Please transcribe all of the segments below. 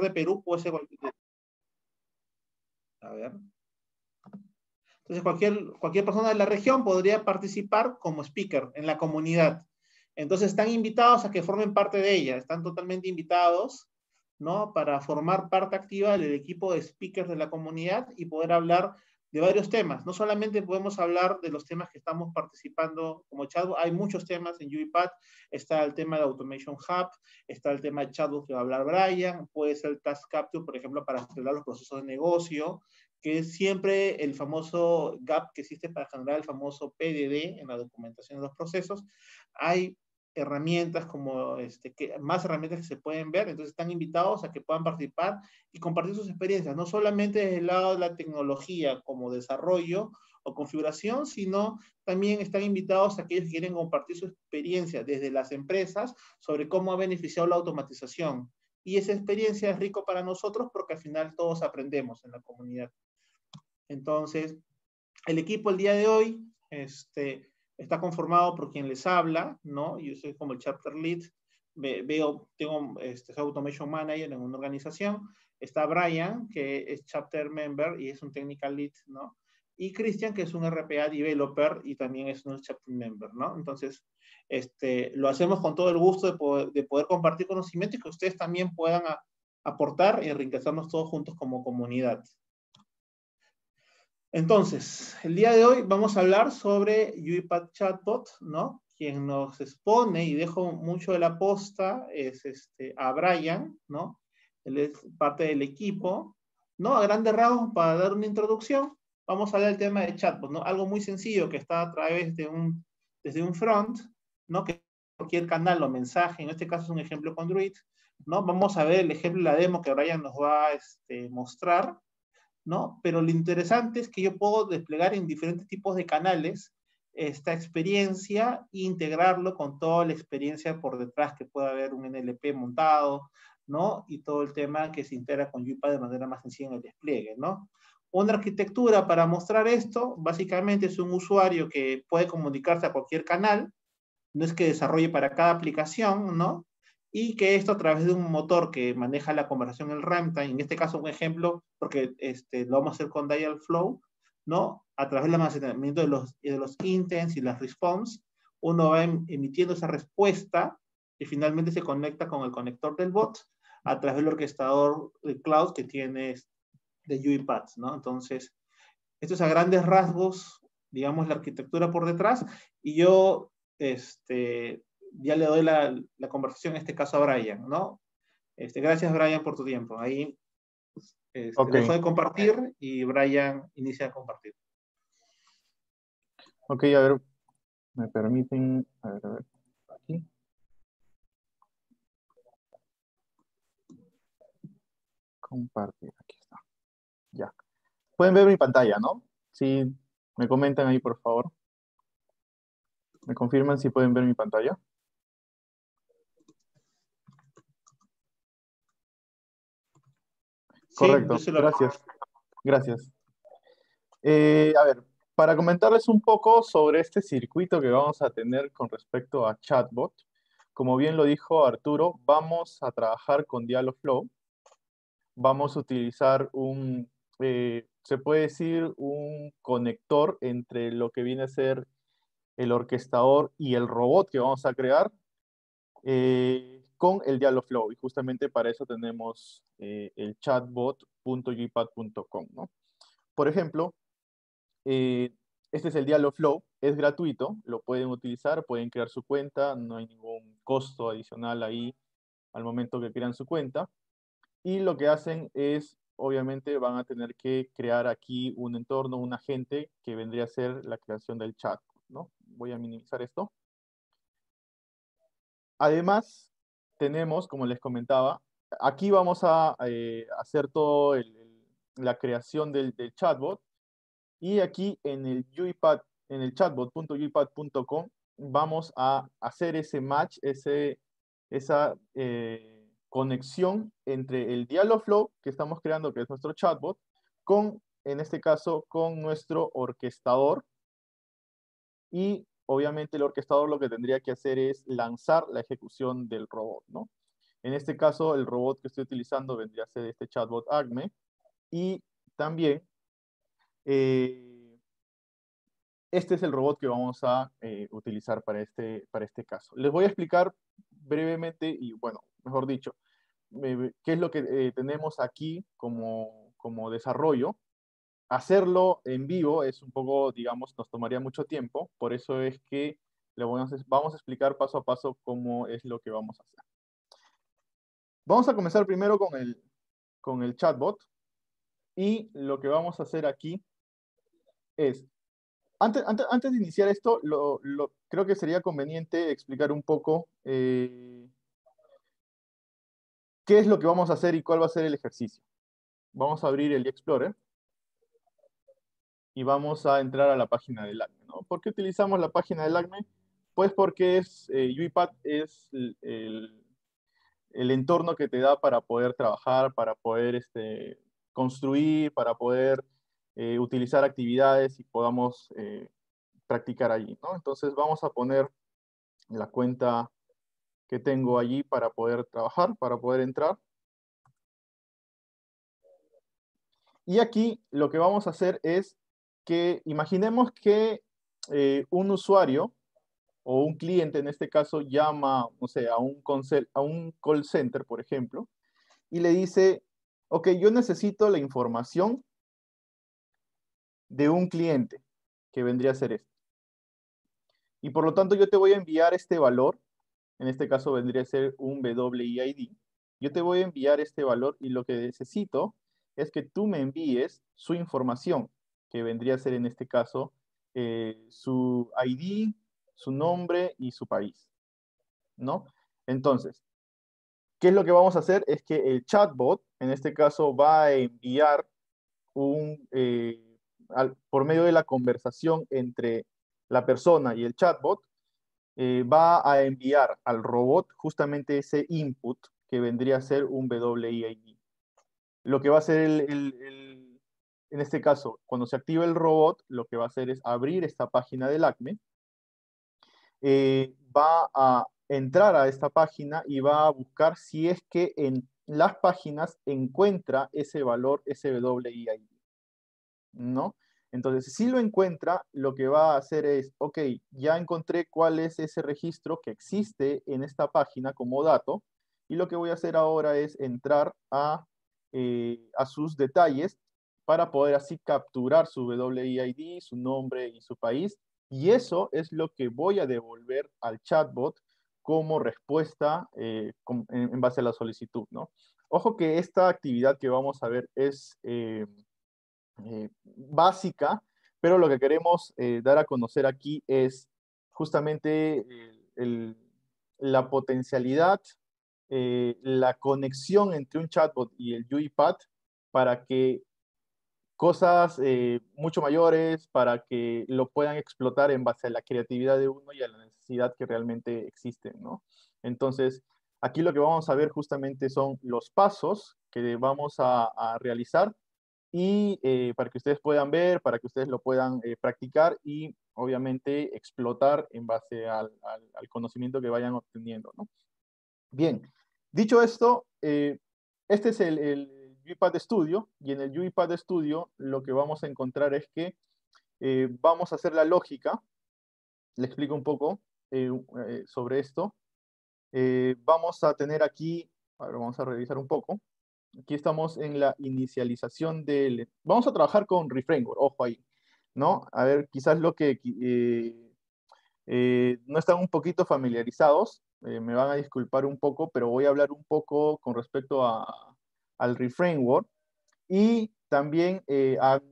de Perú, puede ser cualquier. Entonces, cualquier, cualquier persona de la región podría participar como speaker en la comunidad. Entonces, están invitados a que formen parte de ella, están totalmente invitados, ¿no? Para formar parte activa del equipo de speakers de la comunidad y poder hablar de varios temas. No solamente podemos hablar de los temas que estamos participando como chatbot, hay muchos temas en UiPath. Está el tema de Automation Hub, está el tema de que va a hablar Brian, puede ser Task Capture, por ejemplo, para acelerar los procesos de negocio, que es siempre el famoso gap que existe para generar el famoso PDD en la documentación de los procesos. Hay herramientas como este, que, más herramientas que se pueden ver, entonces están invitados a que puedan participar y compartir sus experiencias, no solamente desde el lado de la tecnología como desarrollo o configuración, sino también están invitados a aquellos que quieren compartir su experiencia desde las empresas sobre cómo ha beneficiado la automatización. Y esa experiencia es rico para nosotros porque al final todos aprendemos en la comunidad. Entonces, el equipo el día de hoy este, Está conformado por quien les habla, ¿no? Yo soy como el chapter lead, veo, tengo este, automation manager en una organización. Está Brian, que es chapter member y es un technical lead, ¿no? Y Christian, que es un RPA developer y también es un chapter member, ¿no? Entonces, este, lo hacemos con todo el gusto de poder, compartir conocimiento y que ustedes también puedan aportar y enriquecernos todos juntos como comunidad, entonces, el día de hoy vamos a hablar sobre UiPath Chatbot, ¿no? Quien nos expone, y dejo mucho de la posta, es este, a Brian, ¿no? Él es parte del equipo, ¿no? A grandes rasgos, para dar una introducción, vamos a hablar del tema de chatbot, ¿no? Algo muy sencillo que está a través de un, desde un front, ¿no? Que cualquier canal o mensaje, en este caso es un ejemplo con Druid, ¿no? Vamos a ver el ejemplo de la demo que Brian nos va a este, mostrar, pero lo interesante es que yo puedo desplegar en diferentes tipos de canales esta experiencia e integrarlo con toda la experiencia por detrás que pueda haber un NLP montado, ¿no? Y todo el tema que se integra con Yupa de manera más sencilla en el despliegue, Una arquitectura para mostrar esto, básicamente es un usuario que puede comunicarse a cualquier canal, no es que desarrolle para cada aplicación, ¿no? y que esto a través de un motor que maneja la conversación en runtime, en este caso un ejemplo, porque este, lo vamos a hacer con dial flow, ¿no? A través del almacenamiento de los, de los intents y las response, uno va em, emitiendo esa respuesta y finalmente se conecta con el conector del bot a través del orquestador de cloud que tiene de UiPath, ¿no? Entonces, esto es a grandes rasgos, digamos, la arquitectura por detrás y yo este, ya le doy la, conversación en este caso a Brian, ¿no? Este, gracias, Brian, por tu tiempo. Ahí este, de compartir y Brian inicia a compartir. Ok, a ver, me permiten, a ver, a ver, aquí. Compartir, aquí está. Ya. Pueden ver mi pantalla, ¿no? Sí, me comentan ahí, por favor. ¿Me confirman si pueden ver mi pantalla? Correcto, gracias. Gracias. Eh, a ver, para comentarles un poco sobre este circuito que vamos a tener con respecto a chatbot, como bien lo dijo Arturo, vamos a trabajar con Dialogflow. Vamos a utilizar un, eh, se puede decir, un conector entre lo que viene a ser el orquestador y el robot que vamos a crear eh, con el Dialogflow. Y justamente para eso tenemos eh, el chatbot.jpad.com. ¿no? Por ejemplo, eh, este es el Dialogflow, es gratuito, lo pueden utilizar, pueden crear su cuenta, no hay ningún costo adicional ahí al momento que crean su cuenta. Y lo que hacen es, obviamente, van a tener que crear aquí un entorno, un agente que vendría a ser la creación del chat. ¿no? Voy a minimizar esto. Además, tenemos, como les comentaba, Aquí vamos a eh, hacer todo la creación del, chatbot y aquí en el en el chatbot.uipad.com vamos a hacer ese match, ese, esa eh, conexión entre el Dialogflow que estamos creando, que es nuestro chatbot, con, en este caso, con nuestro orquestador. Y obviamente el orquestador lo que tendría que hacer es lanzar la ejecución del robot, ¿no? En este caso, el robot que estoy utilizando vendría a ser este chatbot ACME. Y también, eh, este es el robot que vamos a eh, utilizar para este, para este caso. Les voy a explicar brevemente, y bueno, mejor dicho, qué es lo que eh, tenemos aquí como, desarrollo. Hacerlo en vivo es un poco, digamos, nos tomaría mucho tiempo. Por eso es que vamos a explicar paso a paso cómo es lo que vamos a hacer. Vamos a comenzar primero con el, con el chatbot. Y lo que vamos a hacer aquí es, antes, de iniciar esto, lo, creo que sería conveniente explicar un poco eh, qué es lo que vamos a hacer y cuál va a ser el ejercicio. Vamos a abrir el Explorer y vamos a entrar a la página del ACME. ¿no? ¿Por qué utilizamos la página del ACME? Pues porque es, eh, UiPath es el el entorno que te da para poder trabajar, para poder este, construir, para poder eh, utilizar actividades y podamos eh, practicar allí. Entonces vamos a poner la cuenta que tengo allí para poder trabajar, para poder entrar. Y aquí lo que vamos a hacer es que imaginemos que eh, un usuario o un cliente en este caso llama, o sea, a un, a un call center, por ejemplo, y le dice, ok, yo necesito la información de un cliente, que vendría a ser esto. Y por lo tanto yo te voy a enviar este valor, en este caso vendría a ser un WID, yo te voy a enviar este valor y lo que necesito es que tú me envíes su información, que vendría a ser en este caso eh, su ID, su nombre y su país. ¿No? Entonces, ¿qué es lo que vamos a hacer? Es que el chatbot, en este caso, va a enviar un, eh, por medio de la conversación entre la persona y el chatbot, eh, va a enviar al robot justamente ese input que vendría a ser un WIID. Lo que va a hacer el, en este caso, cuando se activa el robot, lo que va a hacer es abrir esta página del ACME eh, va a entrar a esta página y va a buscar si es que en las páginas encuentra ese valor SWID, ¿No? Entonces, si lo encuentra, lo que va a hacer es, ok, ya encontré cuál es ese registro que existe en esta página como dato, y lo que voy a hacer ahora es entrar a, eh, a sus detalles para poder así capturar su WID, su nombre y su país, y eso es lo que voy a devolver al chatbot como respuesta eh, en, base a la solicitud, ¿no? Ojo que esta actividad que vamos a ver es eh, eh, básica, pero lo que queremos dar a conocer aquí es justamente la potencialidad, la conexión entre un chatbot y el UiPath para que cosas eh, mucho mayores para que lo puedan explotar en base a la creatividad de uno y a la necesidad que realmente existe. Entonces, aquí lo que vamos a ver justamente son los pasos que vamos a, realizar y eh, para que ustedes puedan ver, para que ustedes lo puedan eh, practicar y obviamente explotar en base al, conocimiento que vayan obteniendo, Bien, dicho esto, este es el UiPad Studio y en el UiPad Studio lo que vamos a encontrar es que eh, vamos a hacer la lógica. Le explico un poco eh, eh, sobre esto. vamos a tener aquí, a ver, vamos a revisar un poco. Aquí estamos en la inicialización del... Vamos a trabajar con reframework, ojo ahí. ¿no? A ver, quizás lo que no están un poquito familiarizados, me van a disculpar un poco, pero voy a hablar un poco con respecto a, al reframework y también eh, a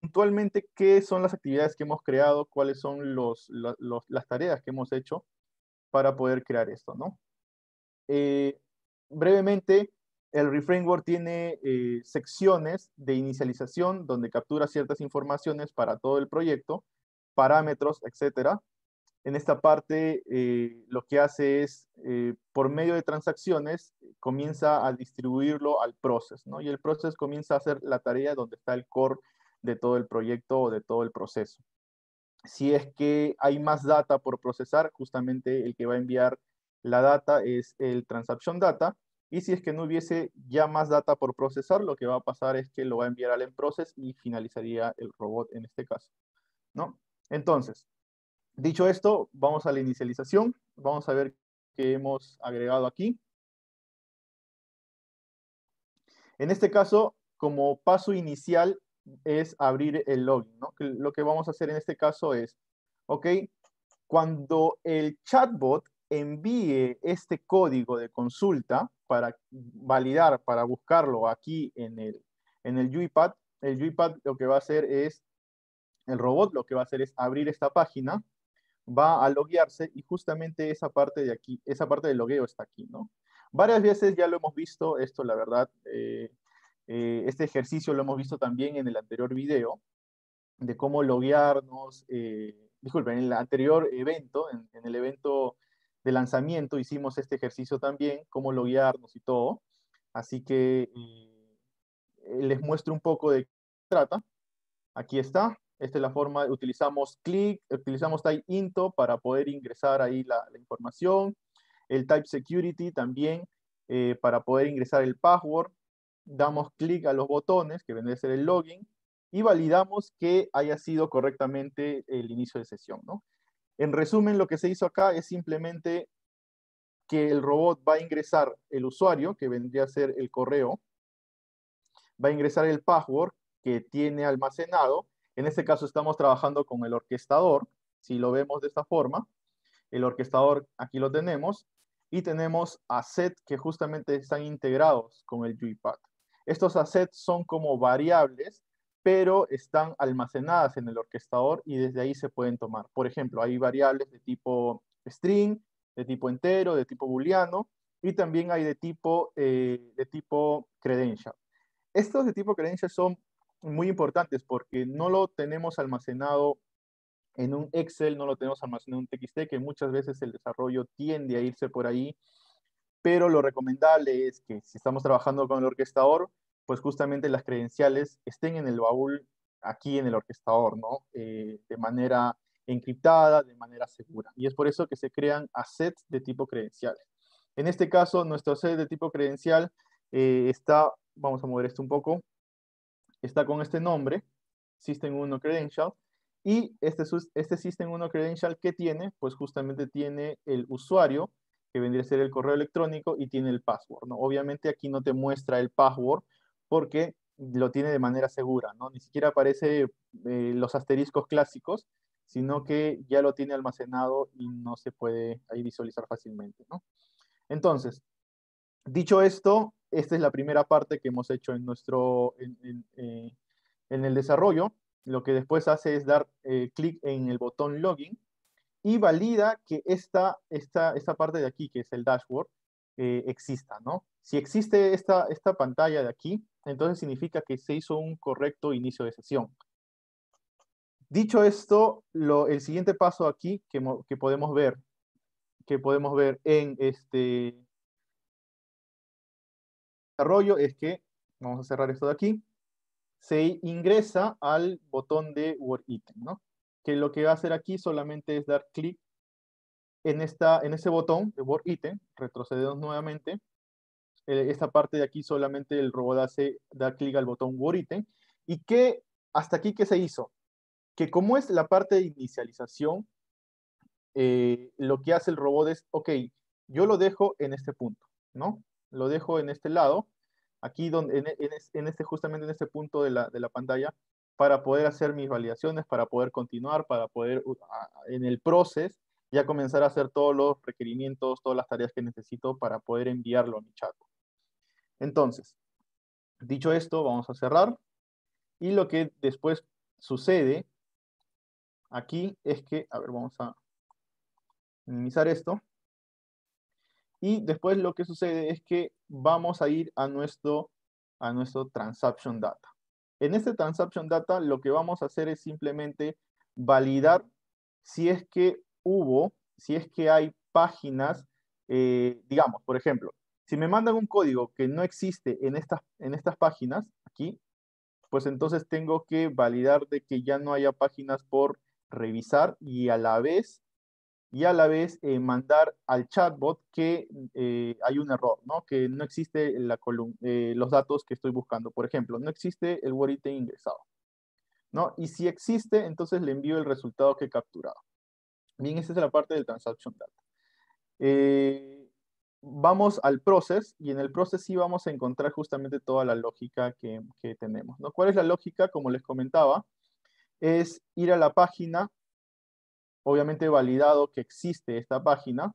puntualmente qué son las actividades que hemos creado, cuáles son las tareas que hemos hecho para poder crear esto, ¿no? Eh, brevemente, el reframework tiene eh, secciones de inicialización donde captura ciertas informaciones para todo el proyecto, parámetros, etcétera, en esta parte eh, lo que hace es, eh, por medio de transacciones, comienza a distribuirlo al process, ¿no? Y el process comienza a hacer la tarea donde está el core de todo el proyecto o de todo el proceso. Si es que hay más data por procesar, justamente el que va a enviar la data es el transaction data. Y si es que no hubiese ya más data por procesar, lo que va a pasar es que lo va a enviar al en process y finalizaría el robot en este caso, ¿no? Entonces, Dicho esto, vamos a la inicialización. Vamos a ver qué hemos agregado aquí. En este caso, como paso inicial es abrir el login. Lo que vamos a hacer en este caso es, ok, cuando el chatbot envíe este código de consulta para validar, para buscarlo aquí en el, en el UiPath, lo que va a hacer es, el robot lo que va a hacer es abrir esta página va a loguearse y justamente esa parte de aquí, esa parte del logueo está aquí, ¿no? Varias veces ya lo hemos visto, esto la verdad, eh, eh, este ejercicio lo hemos visto también en el anterior video, de cómo loguearnos, eh, disculpen, en el anterior evento, en, el evento de lanzamiento hicimos este ejercicio también, cómo loguearnos y todo, así que les muestro un poco de qué trata. Aquí está, esta es la forma, utilizamos click, utilizamos type into para poder ingresar ahí la, información. El type security también eh, para poder ingresar el password. Damos clic a los botones, que vendría a ser el login, y validamos que haya sido correctamente el inicio de sesión. ¿no? En resumen, lo que se hizo acá es simplemente que el robot va a ingresar el usuario, que vendría a ser el correo, va a ingresar el password que tiene almacenado, en este caso estamos trabajando con el orquestador, si lo vemos de esta forma, el orquestador aquí lo tenemos, y tenemos assets que justamente están integrados con el UiPath. Estos assets son como variables, pero están almacenadas en el orquestador y desde ahí se pueden tomar. Por ejemplo, hay variables de tipo string, de tipo entero, de tipo booleano, y también hay de tipo, eh, de tipo credential. Estos de tipo credential son muy importantes porque no lo tenemos almacenado en un Excel, no lo tenemos almacenado en un TXT, que muchas veces el desarrollo tiende a irse por ahí, pero lo recomendable es que si estamos trabajando con el orquestador, pues justamente las credenciales estén en el baúl aquí en el orquestador, ¿no? Eh, de manera encriptada, de manera segura. Y es por eso que se crean assets de tipo credencial. En este caso, nuestro set de tipo credencial eh, está, vamos a mover esto un poco, está con este nombre, System 1 Credential, y este, este System 1 Credential, ¿qué tiene? Pues justamente tiene el usuario, que vendría a ser el correo electrónico, y tiene el password, ¿no? Obviamente aquí no te muestra el password, porque lo tiene de manera segura, ¿no? Ni siquiera aparece eh, los asteriscos clásicos, sino que ya lo tiene almacenado y no se puede ahí visualizar fácilmente, ¿no? Entonces, dicho esto, esta es la primera parte que hemos hecho en, nuestro, en, eh, el desarrollo. Lo que después hace es dar eh, clic en el botón login y valida que esta, esta parte de aquí, que es el dashboard, eh, exista, ¿no? Si existe esta, esta pantalla de aquí, entonces significa que se hizo un correcto inicio de sesión. Dicho esto, lo, el siguiente paso aquí que, que podemos ver, que podemos ver en este, este rollo es que, vamos a cerrar esto de aquí, se ingresa al botón de Word Item, ¿no? Que lo que va a hacer aquí solamente es dar clic en, esta, en ese botón de Word Item, retrocedemos nuevamente, eh, esta parte de aquí solamente el robot hace, dar clic al botón Word Item, y que hasta aquí que se hizo, que como es la parte de inicialización, eh, lo que hace el robot es, ok, yo lo dejo en este punto, ¿no? lo dejo en este lado, aquí donde, en, este, justamente en este punto de la, de la, pantalla, para poder hacer mis validaciones, para poder continuar, para poder uh, en el proceso ya comenzar a hacer todos los requerimientos, todas las tareas que necesito para poder enviarlo a mi chat. Entonces, dicho esto, vamos a cerrar. Y lo que después sucede aquí es que, a ver, vamos a minimizar esto. Y después lo que sucede es que vamos a ir a nuestro, a nuestro transaction data. En este transaction data lo que vamos a hacer es simplemente validar si es que hubo, si es que hay páginas, eh, digamos, por ejemplo, si me mandan un código que no existe en estas, en estas páginas, aquí, pues entonces tengo que validar de que ya no haya páginas por revisar y a la vez y a la vez eh, mandar al chatbot que eh, hay un error, ¿no? que no existe la eh, los datos que estoy buscando. Por ejemplo, no existe el word ingresado. ¿no? Y si existe, entonces le envío el resultado que he capturado. Bien, esa es la parte del transaction data. Eh, vamos al process y en el process sí vamos a encontrar justamente toda la lógica que, que tenemos. ¿no? ¿Cuál es la lógica? Como les comentaba, es ir a la página obviamente validado que existe esta página,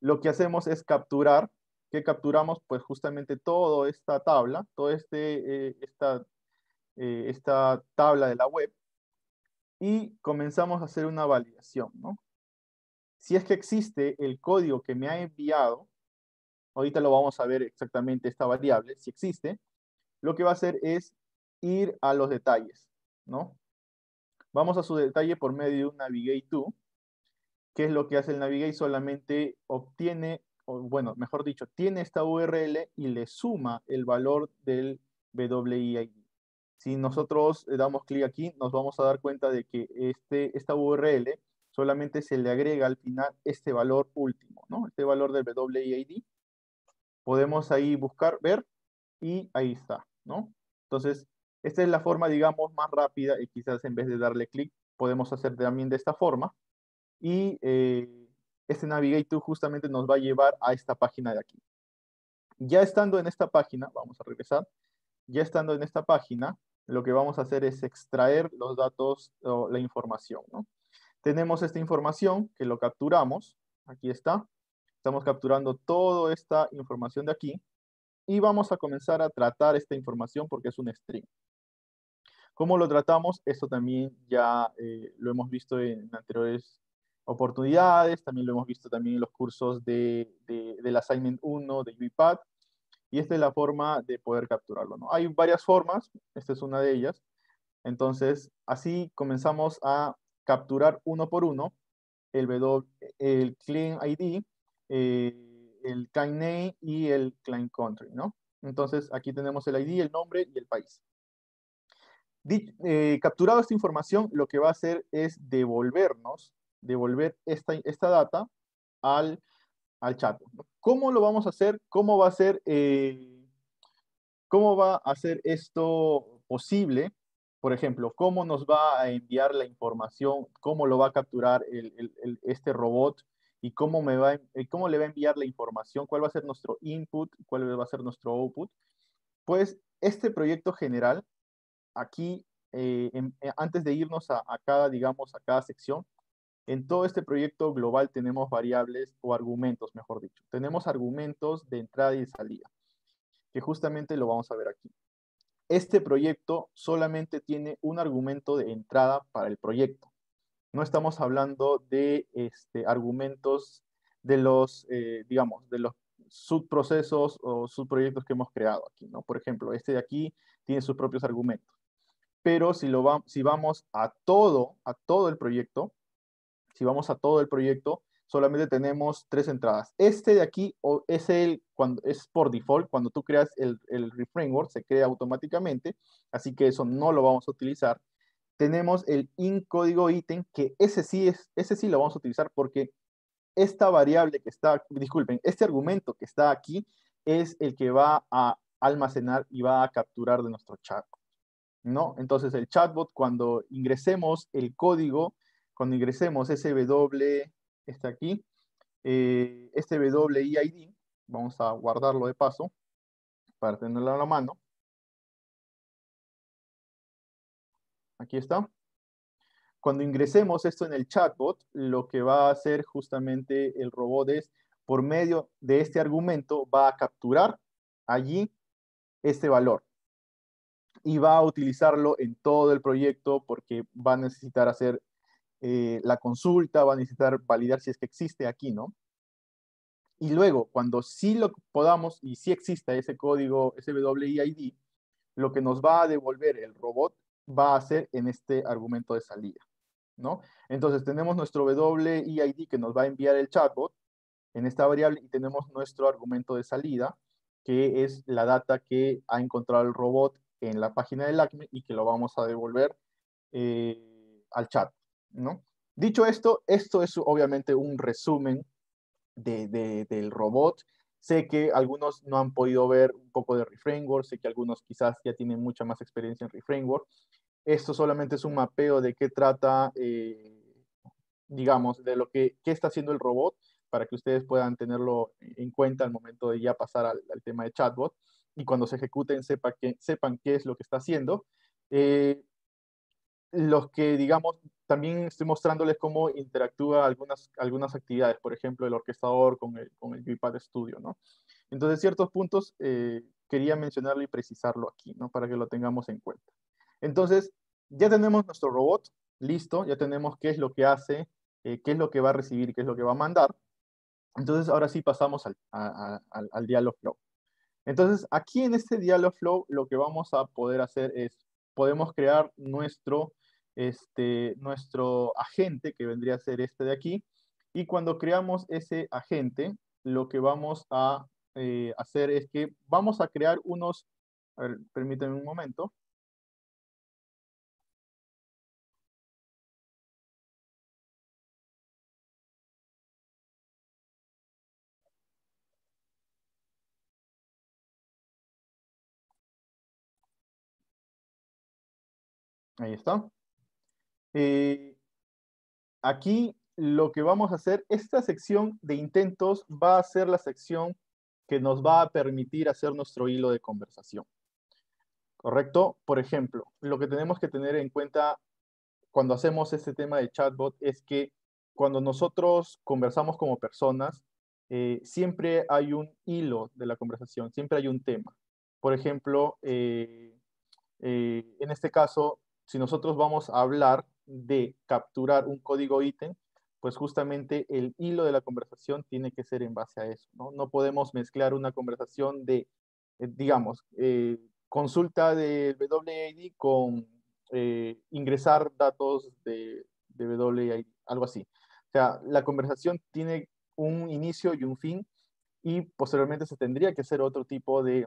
lo que hacemos es capturar, que capturamos pues justamente toda esta tabla, toda este, eh, esta, eh, esta tabla de la web, y comenzamos a hacer una validación, ¿no? Si es que existe el código que me ha enviado, ahorita lo vamos a ver exactamente esta variable, si existe, lo que va a hacer es ir a los detalles, ¿no? Vamos a su detalle por medio de un Navigate to. ¿Qué es lo que hace el Navigate? Solamente obtiene, o bueno, mejor dicho, tiene esta URL y le suma el valor del WIID. Si nosotros damos clic aquí, nos vamos a dar cuenta de que este, esta URL solamente se le agrega al final este valor último, ¿no? Este valor del WIID. Podemos ahí buscar, ver, y ahí está, ¿no? Entonces, esta es la forma, digamos, más rápida y quizás en vez de darle clic podemos hacer también de esta forma. Y eh, este Navigator justamente nos va a llevar a esta página de aquí. Ya estando en esta página, vamos a regresar, ya estando en esta página, lo que vamos a hacer es extraer los datos o la información. Tenemos esta información que lo capturamos, aquí está, estamos capturando toda esta información de aquí y vamos a comenzar a tratar esta información porque es un string. ¿Cómo lo tratamos? Esto también ya eh, lo hemos visto en anteriores oportunidades, también lo hemos visto también en los cursos de, del Assignment 1 de UiPath, y esta es la forma de poder capturarlo. ¿no? Hay varias formas, esta es una de ellas. Entonces, así comenzamos a capturar uno por uno el, el Clean ID, eh, el Client Name y el Client Country. ¿no? Entonces, aquí tenemos el ID, el nombre y el país. Eh, capturado esta información, lo que va a hacer es devolvernos, devolver esta, esta data al, chat. ¿Cómo lo vamos a hacer? ¿Cómo va a ser, eh, cómo va a hacer esto posible? Por ejemplo, ¿cómo nos va a enviar la información? ¿Cómo lo va a capturar este robot? ¿Y cómo, me va, eh, cómo le va a enviar la información? ¿Cuál va a ser nuestro input? ¿Cuál va a ser nuestro output? Pues este proyecto general aquí, eh, eh, antes de irnos a, cada, digamos, a cada sección, en todo este proyecto global tenemos variables o argumentos, mejor dicho. Tenemos argumentos de entrada y salida, que justamente lo vamos a ver aquí. Este proyecto solamente tiene un argumento de entrada para el proyecto. No estamos hablando de este, argumentos de los, eh, digamos, de los subprocesos o subproyectos que hemos creado aquí, ¿no? Por ejemplo, este de aquí tiene sus propios argumentos pero si, lo si vamos a todo, a todo el proyecto, si vamos a todo el proyecto, solamente tenemos tres entradas. Este de aquí es, el, cuando, es por default, cuando tú creas el, el reframework, se crea automáticamente, así que eso no lo vamos a utilizar. Tenemos el in código ítem, que ese sí, es, ese sí lo vamos a utilizar porque esta variable que está, disculpen, este argumento que está aquí es el que va a almacenar y va a capturar de nuestro chat, ¿no? Entonces el chatbot cuando ingresemos el código, cuando ingresemos W, está aquí, eh, este WID, vamos a guardarlo de paso para tenerlo a la mano. Aquí está. Cuando ingresemos esto en el chatbot, lo que va a hacer justamente el robot es, por medio de este argumento, va a capturar allí este valor y va a utilizarlo en todo el proyecto porque va a necesitar hacer eh, la consulta, va a necesitar validar si es que existe aquí, ¿no? Y luego, cuando sí lo podamos y sí exista ese código SWID, lo que nos va a devolver el robot va a ser en este argumento de salida, ¿no? Entonces tenemos nuestro WID que nos va a enviar el chatbot en esta variable y tenemos nuestro argumento de salida, que es la data que ha encontrado el robot en la página del ACME y que lo vamos a devolver eh, al chat, ¿no? Dicho esto, esto es obviamente un resumen de, del robot. Sé que algunos no han podido ver un poco de ReFramework, sé que algunos quizás ya tienen mucha más experiencia en ReFramework. Esto solamente es un mapeo de qué trata, eh, digamos, de lo que qué está haciendo el robot para que ustedes puedan tenerlo en cuenta al momento de ya pasar al, al tema de chatbot y cuando se ejecuten sepa que, sepan qué es lo que está haciendo. Eh, los que, digamos, también estoy mostrándoles cómo interactúa algunas, algunas actividades, por ejemplo, el orquestador con el, con el Studio, ¿no? Entonces, ciertos puntos eh, quería mencionarlo y precisarlo aquí, ¿no? Para que lo tengamos en cuenta. Entonces, ya tenemos nuestro robot listo, ya tenemos qué es lo que hace, eh, qué es lo que va a recibir, qué es lo que va a mandar. Entonces, ahora sí pasamos al, a, entonces, aquí en este Flow lo que vamos a poder hacer es, podemos crear nuestro, este, nuestro agente, que vendría a ser este de aquí, y cuando creamos ese agente, lo que vamos a eh, hacer es que vamos a crear unos, a ver, permítanme un momento, Ahí está. Eh, aquí lo que vamos a hacer, esta sección de intentos va a ser la sección que nos va a permitir hacer nuestro hilo de conversación. ¿Correcto? Por ejemplo, lo que tenemos que tener en cuenta cuando hacemos este tema de chatbot es que cuando nosotros conversamos como personas, eh, siempre hay un hilo de la conversación, siempre hay un tema. Por ejemplo, eh, en este caso, si nosotros vamos a hablar de capturar un código ítem, pues justamente el hilo de la conversación tiene que ser en base a eso. No, podemos mezclar una conversación de, eh, digamos, eh, consulta del WID con eh, ingresar datos de, de algo así. O sea, la conversación tiene un inicio y un fin y posteriormente se tendría que hacer otro tipo de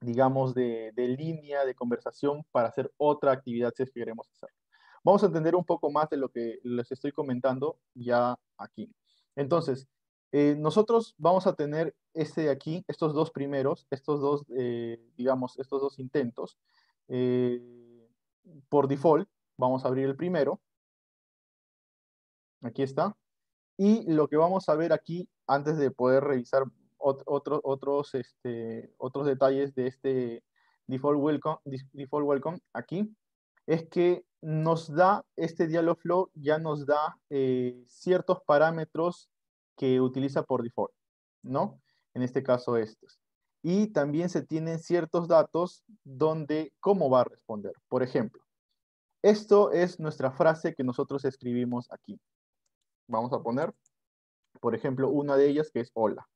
digamos, de, línea de conversación para hacer otra actividad si es que queremos hacerlo. Vamos a entender un poco más de lo que les estoy comentando ya aquí. Entonces, eh, nosotros vamos a tener este de aquí, estos dos primeros, estos dos, eh, digamos, estos dos intentos. Eh, por default, vamos a abrir el primero. Aquí está. Y lo que vamos a ver aquí, antes de poder revisar otro, otros, este, otros detalles de este default welcome, default welcome aquí es que nos da este dialog flow, ya nos da eh, ciertos parámetros que utiliza por default, ¿no? En este caso estos. Y también se tienen ciertos datos donde cómo va a responder. Por ejemplo, esto es nuestra frase que nosotros escribimos aquí. Vamos a poner, por ejemplo, una de ellas que es hola.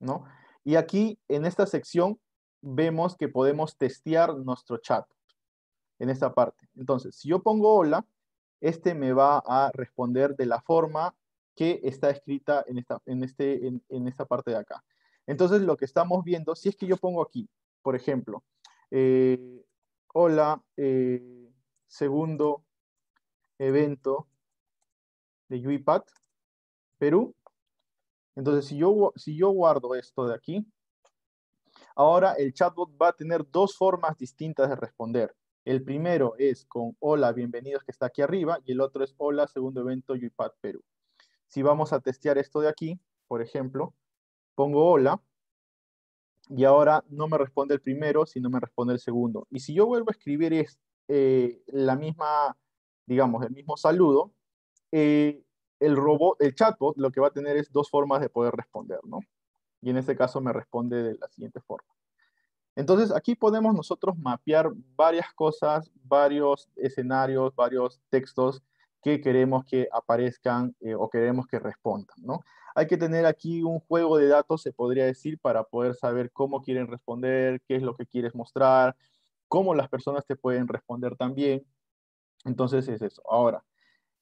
¿no? Y aquí en esta sección vemos que podemos testear nuestro chat en esta parte. Entonces, si yo pongo hola, este me va a responder de la forma que está escrita en esta, este, parte de acá. Entonces, lo que estamos viendo, si es que yo pongo aquí, por ejemplo, eh, hola, eh, segundo evento de UiPath, Perú, entonces, si yo, si yo guardo esto de aquí, ahora el chatbot va a tener dos formas distintas de responder. El primero es con hola, bienvenidos, que está aquí arriba, y el otro es hola, segundo evento, UiPath Perú. Si vamos a testear esto de aquí, por ejemplo, pongo hola, y ahora no me responde el primero, sino me responde el segundo. Y si yo vuelvo a escribir es, eh, la misma, digamos, el mismo saludo, eh, el robot, el chatbot lo que va a tener es dos formas de poder responder, ¿no? Y en este caso me responde de la siguiente forma. Entonces, aquí podemos nosotros mapear varias cosas, varios escenarios, varios textos que queremos que aparezcan eh, o queremos que respondan, ¿no? Hay que tener aquí un juego de datos, se podría decir, para poder saber cómo quieren responder, qué es lo que quieres mostrar, cómo las personas te pueden responder también. Entonces es eso. Ahora,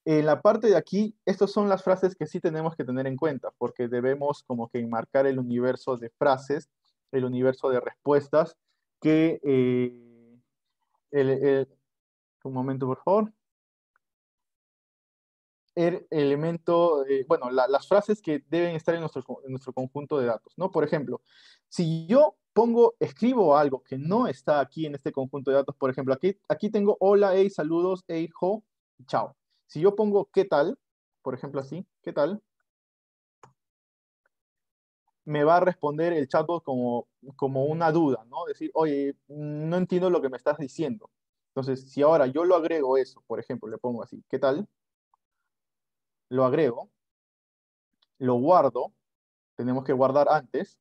en la parte de aquí, estas son las frases que sí tenemos que tener en cuenta, porque debemos como que enmarcar el universo de frases, el universo de respuestas, que... Eh, el, un momento, por favor. El elemento, eh, bueno, las frases que deben estar en nuestro, conjunto de datos, ¿no? Por ejemplo, si yo pongo, escribo algo que no está aquí en este conjunto de datos, por ejemplo, aquí, aquí tengo hola, hey, saludos, hey, ho, chao. Si yo pongo qué tal, por ejemplo así, qué tal, me va a responder el chatbot como, como una duda, ¿no? Decir, oye, no entiendo lo que me estás diciendo. Entonces, si ahora yo lo agrego eso, por ejemplo, le pongo así, ¿qué tal? Lo agrego, lo guardo, tenemos que guardar antes.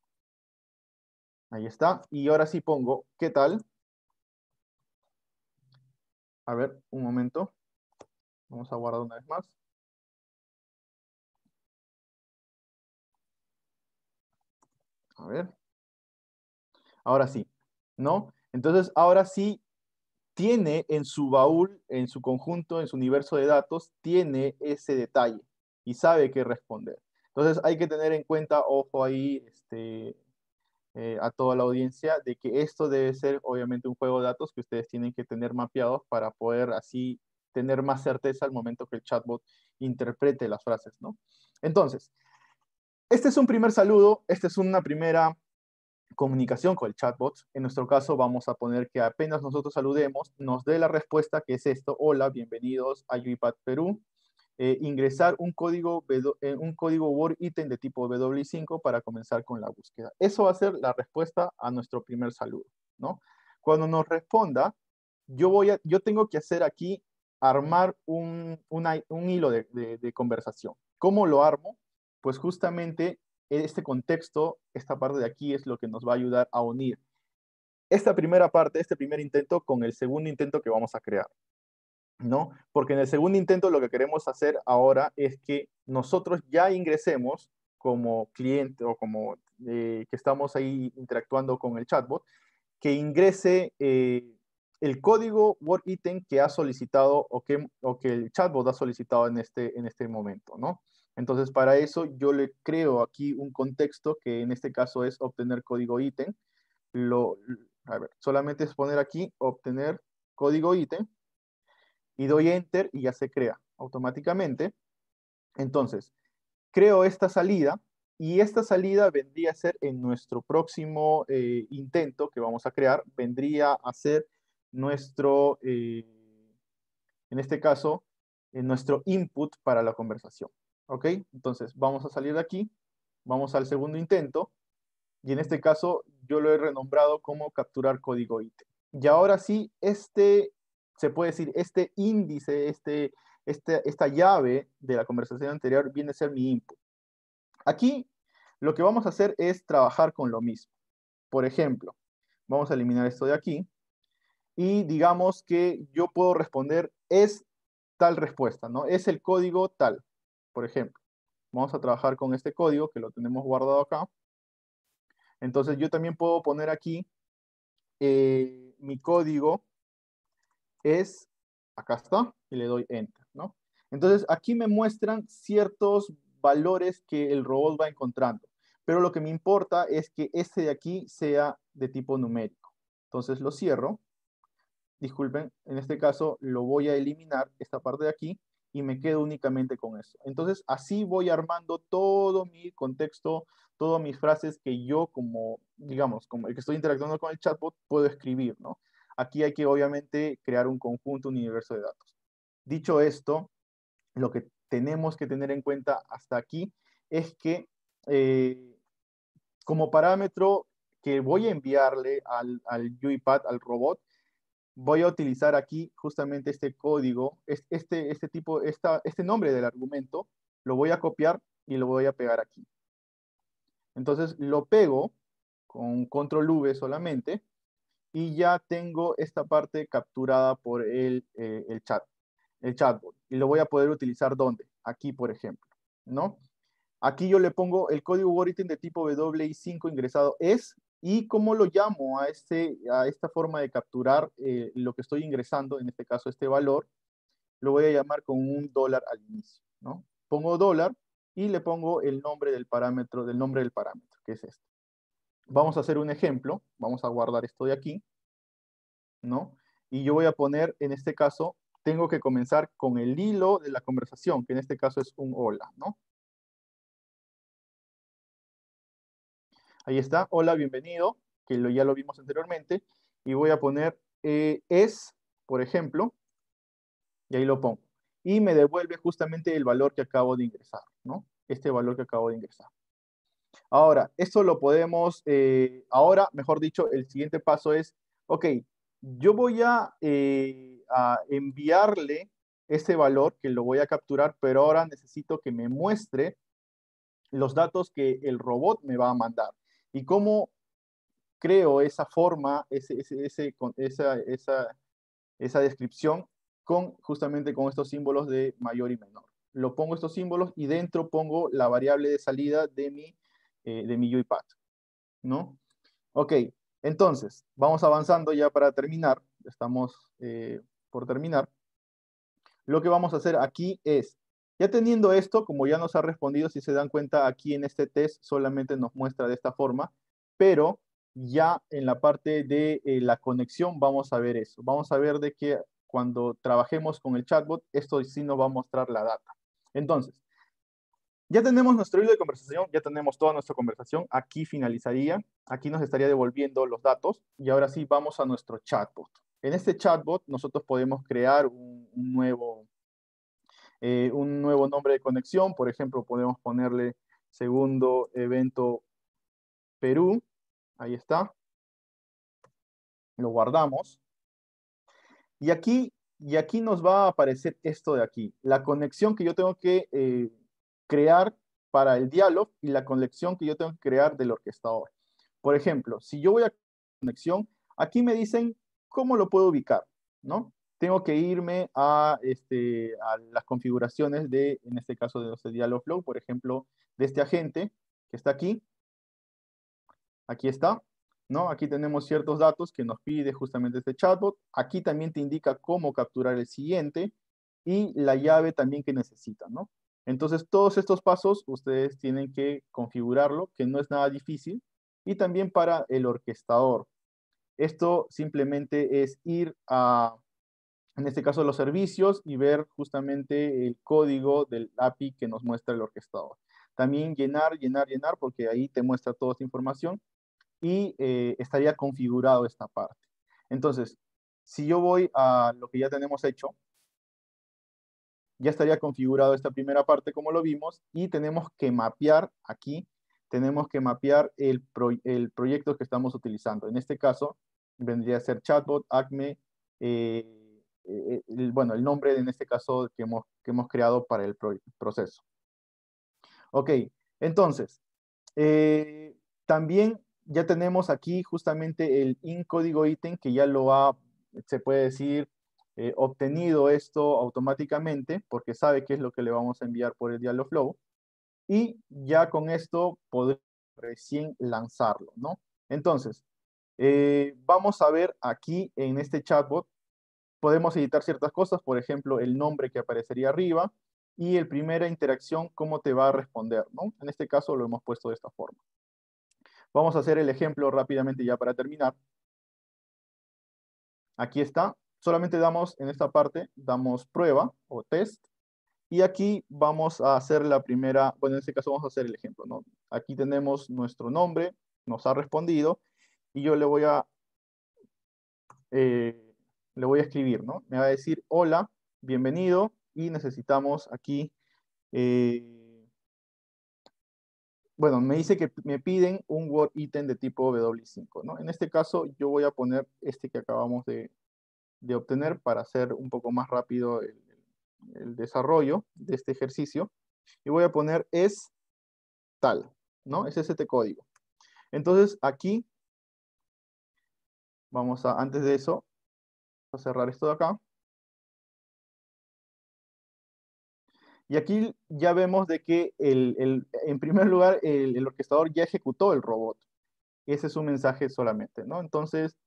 Ahí está. Y ahora sí pongo, ¿qué tal? A ver, un momento. Vamos a guardar una vez más. A ver. Ahora sí, ¿no? Entonces, ahora sí tiene en su baúl, en su conjunto, en su universo de datos, tiene ese detalle y sabe qué responder. Entonces, hay que tener en cuenta, ojo ahí, este, eh, a toda la audiencia, de que esto debe ser obviamente un juego de datos que ustedes tienen que tener mapeados para poder así tener más certeza al momento que el chatbot interprete las frases, ¿no? Entonces, este es un primer saludo, esta es una primera comunicación con el chatbot. En nuestro caso vamos a poner que apenas nosotros saludemos, nos dé la respuesta que es esto, hola, bienvenidos a UiPath Perú. Eh, ingresar un código, eh, un código Word ítem de tipo W5 para comenzar con la búsqueda. Eso va a ser la respuesta a nuestro primer saludo, ¿no? Cuando nos responda, yo, voy a, yo tengo que hacer aquí armar un, hilo de, conversación. ¿Cómo lo armo? Pues justamente este contexto, esta parte de aquí es lo que nos va a ayudar a unir esta primera parte, este primer intento con el segundo intento que vamos a crear. ¿No? Porque en el segundo intento lo que queremos hacer ahora es que nosotros ya ingresemos como cliente o como eh, que estamos ahí interactuando con el chatbot, que ingrese eh, el código word item que ha solicitado o que, que el chatbot ha solicitado en este, en este momento, ¿no? Entonces, para eso yo le creo aquí un contexto que en este caso es obtener código ítem. Lo, a ver, solamente es poner aquí obtener código ítem y doy enter y ya se crea automáticamente. Entonces, creo esta salida y esta salida vendría a ser en nuestro próximo eh, intento que vamos a crear, vendría a ser nuestro, eh, en este caso, eh, nuestro input para la conversación. ¿Ok? Entonces, vamos a salir de aquí, vamos al segundo intento, y en este caso yo lo he renombrado como capturar código IT. Y ahora sí, este, se puede decir, este índice, este, este, esta llave de la conversación anterior viene a ser mi input. Aquí lo que vamos a hacer es trabajar con lo mismo. Por ejemplo, vamos a eliminar esto de aquí y digamos que yo puedo responder es tal respuesta, ¿no? Es el código tal, por ejemplo. Vamos a trabajar con este código que lo tenemos guardado acá. Entonces yo también puedo poner aquí eh, mi código es, acá está, y le doy enter, ¿no? Entonces aquí me muestran ciertos valores que el robot va encontrando, pero lo que me importa es que este de aquí sea de tipo numérico. Entonces lo cierro disculpen, en este caso lo voy a eliminar, esta parte de aquí, y me quedo únicamente con eso. Entonces, así voy armando todo mi contexto, todas mis frases que yo como, digamos, como el que estoy interactuando con el chatbot, puedo escribir, ¿no? Aquí hay que obviamente crear un conjunto, un universo de datos. Dicho esto, lo que tenemos que tener en cuenta hasta aquí es que eh, como parámetro que voy a enviarle al, al al robot, voy a utilizar aquí justamente este código, este, este tipo, esta, este nombre del argumento, lo voy a copiar y lo voy a pegar aquí. Entonces lo pego con control V solamente y ya tengo esta parte capturada por el, eh, el chat, el chatbot. Y lo voy a poder utilizar ¿dónde? Aquí, por ejemplo, ¿no? Aquí yo le pongo el código Word de tipo WI5 ingresado es ¿Y cómo lo llamo a, este, a esta forma de capturar eh, lo que estoy ingresando, en este caso este valor? Lo voy a llamar con un dólar al inicio, ¿no? Pongo dólar y le pongo el nombre del parámetro, del nombre del parámetro, que es este. Vamos a hacer un ejemplo, vamos a guardar esto de aquí, ¿no? Y yo voy a poner, en este caso, tengo que comenzar con el hilo de la conversación, que en este caso es un hola, ¿no? Ahí está, hola, bienvenido, que lo, ya lo vimos anteriormente. Y voy a poner eh, es, por ejemplo, y ahí lo pongo. Y me devuelve justamente el valor que acabo de ingresar, ¿no? Este valor que acabo de ingresar. Ahora, esto lo podemos, eh, ahora, mejor dicho, el siguiente paso es, ok, yo voy a, eh, a enviarle ese valor que lo voy a capturar, pero ahora necesito que me muestre los datos que el robot me va a mandar y cómo creo esa forma, ese, esa, descripción con justamente con estos símbolos de mayor y menor. Lo pongo estos símbolos y dentro pongo la variable de salida de mi, eh, de ¿no? Ok, entonces, vamos avanzando ya para terminar. Estamos eh, por terminar. Lo que vamos a hacer aquí es ya teniendo esto, como ya nos ha respondido, si se dan cuenta, aquí en este test solamente nos muestra de esta forma, pero ya en la parte de eh, la conexión vamos a ver eso. Vamos a ver de que cuando trabajemos con el chatbot, esto sí nos va a mostrar la data. Entonces, ya tenemos nuestro hilo de conversación, ya tenemos toda nuestra conversación. Aquí finalizaría, aquí nos estaría devolviendo los datos y ahora sí vamos a nuestro chatbot. En este chatbot nosotros podemos crear un nuevo eh, un nuevo nombre de conexión, por ejemplo, podemos ponerle segundo evento Perú, ahí está, lo guardamos, y aquí, y aquí nos va a aparecer esto de aquí, la conexión que yo tengo que eh, crear para el diálogo y la conexión que yo tengo que crear del orquestador. Por ejemplo, si yo voy a conexión, aquí me dicen cómo lo puedo ubicar, ¿no? tengo que irme a, este, a las configuraciones de, en este caso, de los dialogflow por ejemplo, de este agente que está aquí. Aquí está. ¿no? Aquí tenemos ciertos datos que nos pide justamente este chatbot. Aquí también te indica cómo capturar el siguiente y la llave también que necesita, ¿no? Entonces, todos estos pasos ustedes tienen que configurarlo, que no es nada difícil. Y también para el orquestador. Esto simplemente es ir a en este caso los servicios y ver justamente el código del API que nos muestra el orquestador. También llenar, llenar, llenar, porque ahí te muestra toda esta información y eh, estaría configurado esta parte. Entonces, si yo voy a lo que ya tenemos hecho, ya estaría configurado esta primera parte como lo vimos y tenemos que mapear aquí, tenemos que mapear el, el proyecto que estamos utilizando. En este caso, vendría a ser chatbot, Acme, eh, eh, eh, el, bueno, el nombre en este caso que hemos, que hemos creado para el proceso. Ok, entonces, eh, también ya tenemos aquí justamente el in código ítem que ya lo ha, se puede decir, obtenido esto automáticamente porque sabe qué es lo que le vamos a enviar por el Dialogflow. Y ya con esto podemos recién lanzarlo, ¿no? Entonces, vamos a ver aquí en este chatbot podemos editar ciertas cosas, por ejemplo, el nombre que aparecería arriba y el primera interacción, cómo te va a responder. ¿no? En este caso lo hemos puesto de esta forma. Vamos a hacer el ejemplo rápidamente ya para terminar. Aquí está. Solamente damos, en esta parte, damos prueba o test. Y aquí vamos a hacer la primera, bueno, en este caso vamos a hacer el ejemplo. ¿no? Aquí tenemos nuestro nombre, nos ha respondido, y yo le voy a eh, le voy a escribir, ¿no? Me va a decir, hola, bienvenido, y necesitamos aquí, eh, bueno, me dice que me piden un Word item de tipo W5, ¿no? En este caso, yo voy a poner este que acabamos de, obtener para hacer un poco más rápido el, el desarrollo de este ejercicio. Y voy a poner es tal, ¿no? Es este código. Entonces, aquí, vamos a, antes de eso, a cerrar esto de acá. Y aquí ya vemos de que, el, en primer lugar, el, orquestador ya ejecutó el robot. Ese es un mensaje solamente, ¿no? Entonces,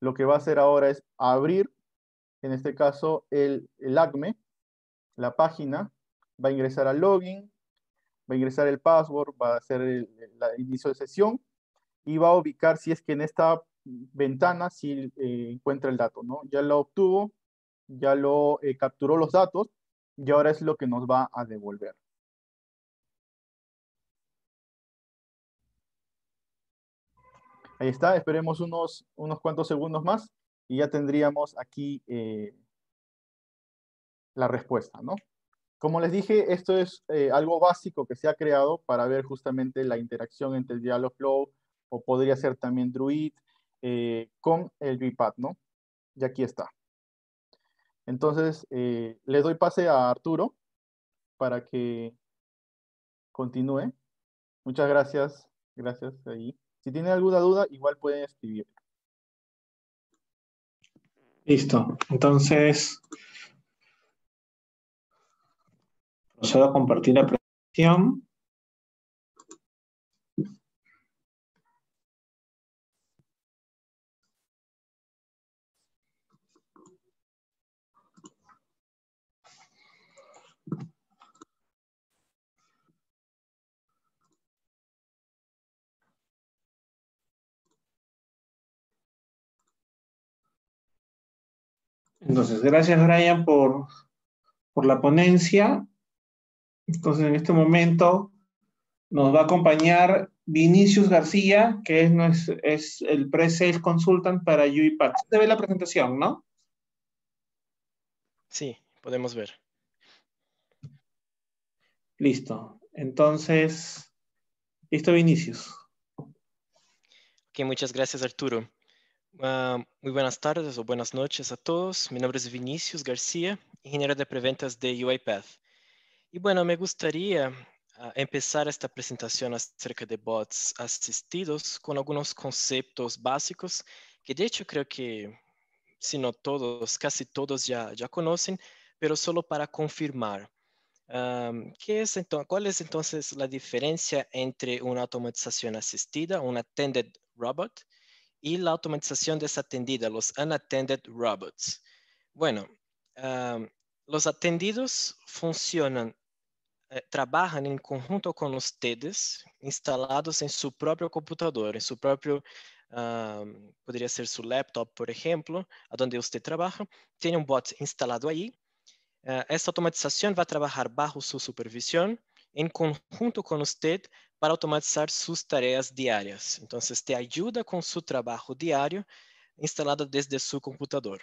lo que va a hacer ahora es abrir, en este caso, el, ACME, la página, va a ingresar al login, va a ingresar el password, va a hacer el, el, inicio de sesión y va a ubicar si es que en esta ventana si eh, encuentra el dato, ¿no? Ya lo obtuvo, ya lo eh, capturó los datos y ahora es lo que nos va a devolver. Ahí está, esperemos unos, unos cuantos segundos más y ya tendríamos aquí eh, la respuesta, ¿no? Como les dije, esto es algo básico que se ha creado para ver justamente la interacción entre el Dialogflow o podría ser también Druid eh, con el VIPAD, ¿no? Y aquí está. Entonces, eh, le doy pase a Arturo para que continúe. Muchas gracias. Gracias ahí. Si tiene alguna duda, igual pueden escribir. Listo. Entonces, procedo a compartir la presentación. Entonces, gracias Brian por, la ponencia. Entonces, en este momento nos va a acompañar Vinicius García, que es, es el pre-sales consultant para UiPath. Se ve la presentación, ¿no? Sí, podemos ver. Listo. Entonces, listo Vinicius. Ok, muchas gracias Arturo. Ah, muy buenas tardes o buenas noches a todos. Mi nombre es Vinicius García, ingeniero de preventas de UiPath. Y bueno, me gustaría ah, empezar esta presentación acerca de bots asistidos con algunos conceptos básicos que de hecho creo que, si no todos, casi todos ya, conocen, pero solo para confirmar. Ah, ¿Cuál es entonces la diferencia entre una automatización asistida, un attended robot, y la automatización desatendida, los unattended robots. Bueno, um, los atendidos funcionan, eh, trabajan en conjunto con ustedes, instalados en su propio computador, en su propio poderia ser seu laptop, por exemplo, onde você trabalha, tem um bot instalado aí. Uh, eh, essa automatização vai trabalhar bajo sua supervisão, em conjunto com você, para automatizar suas tarefas diárias. Então, te ajuda com seu trabalho diário instalado desde seu computador.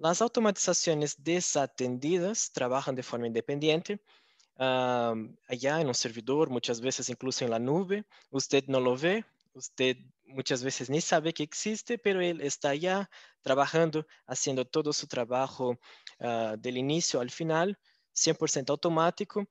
As automatizações desatendidas trabalham de forma independente, uh, allá em um servidor, muitas vezes incluso em la nube. Você não lo vê, você muitas vezes nem sabe que existe, pero ele está allá trabalhando, fazendo todo o seu trabalho uh, ah, del início ao final, 100% automático.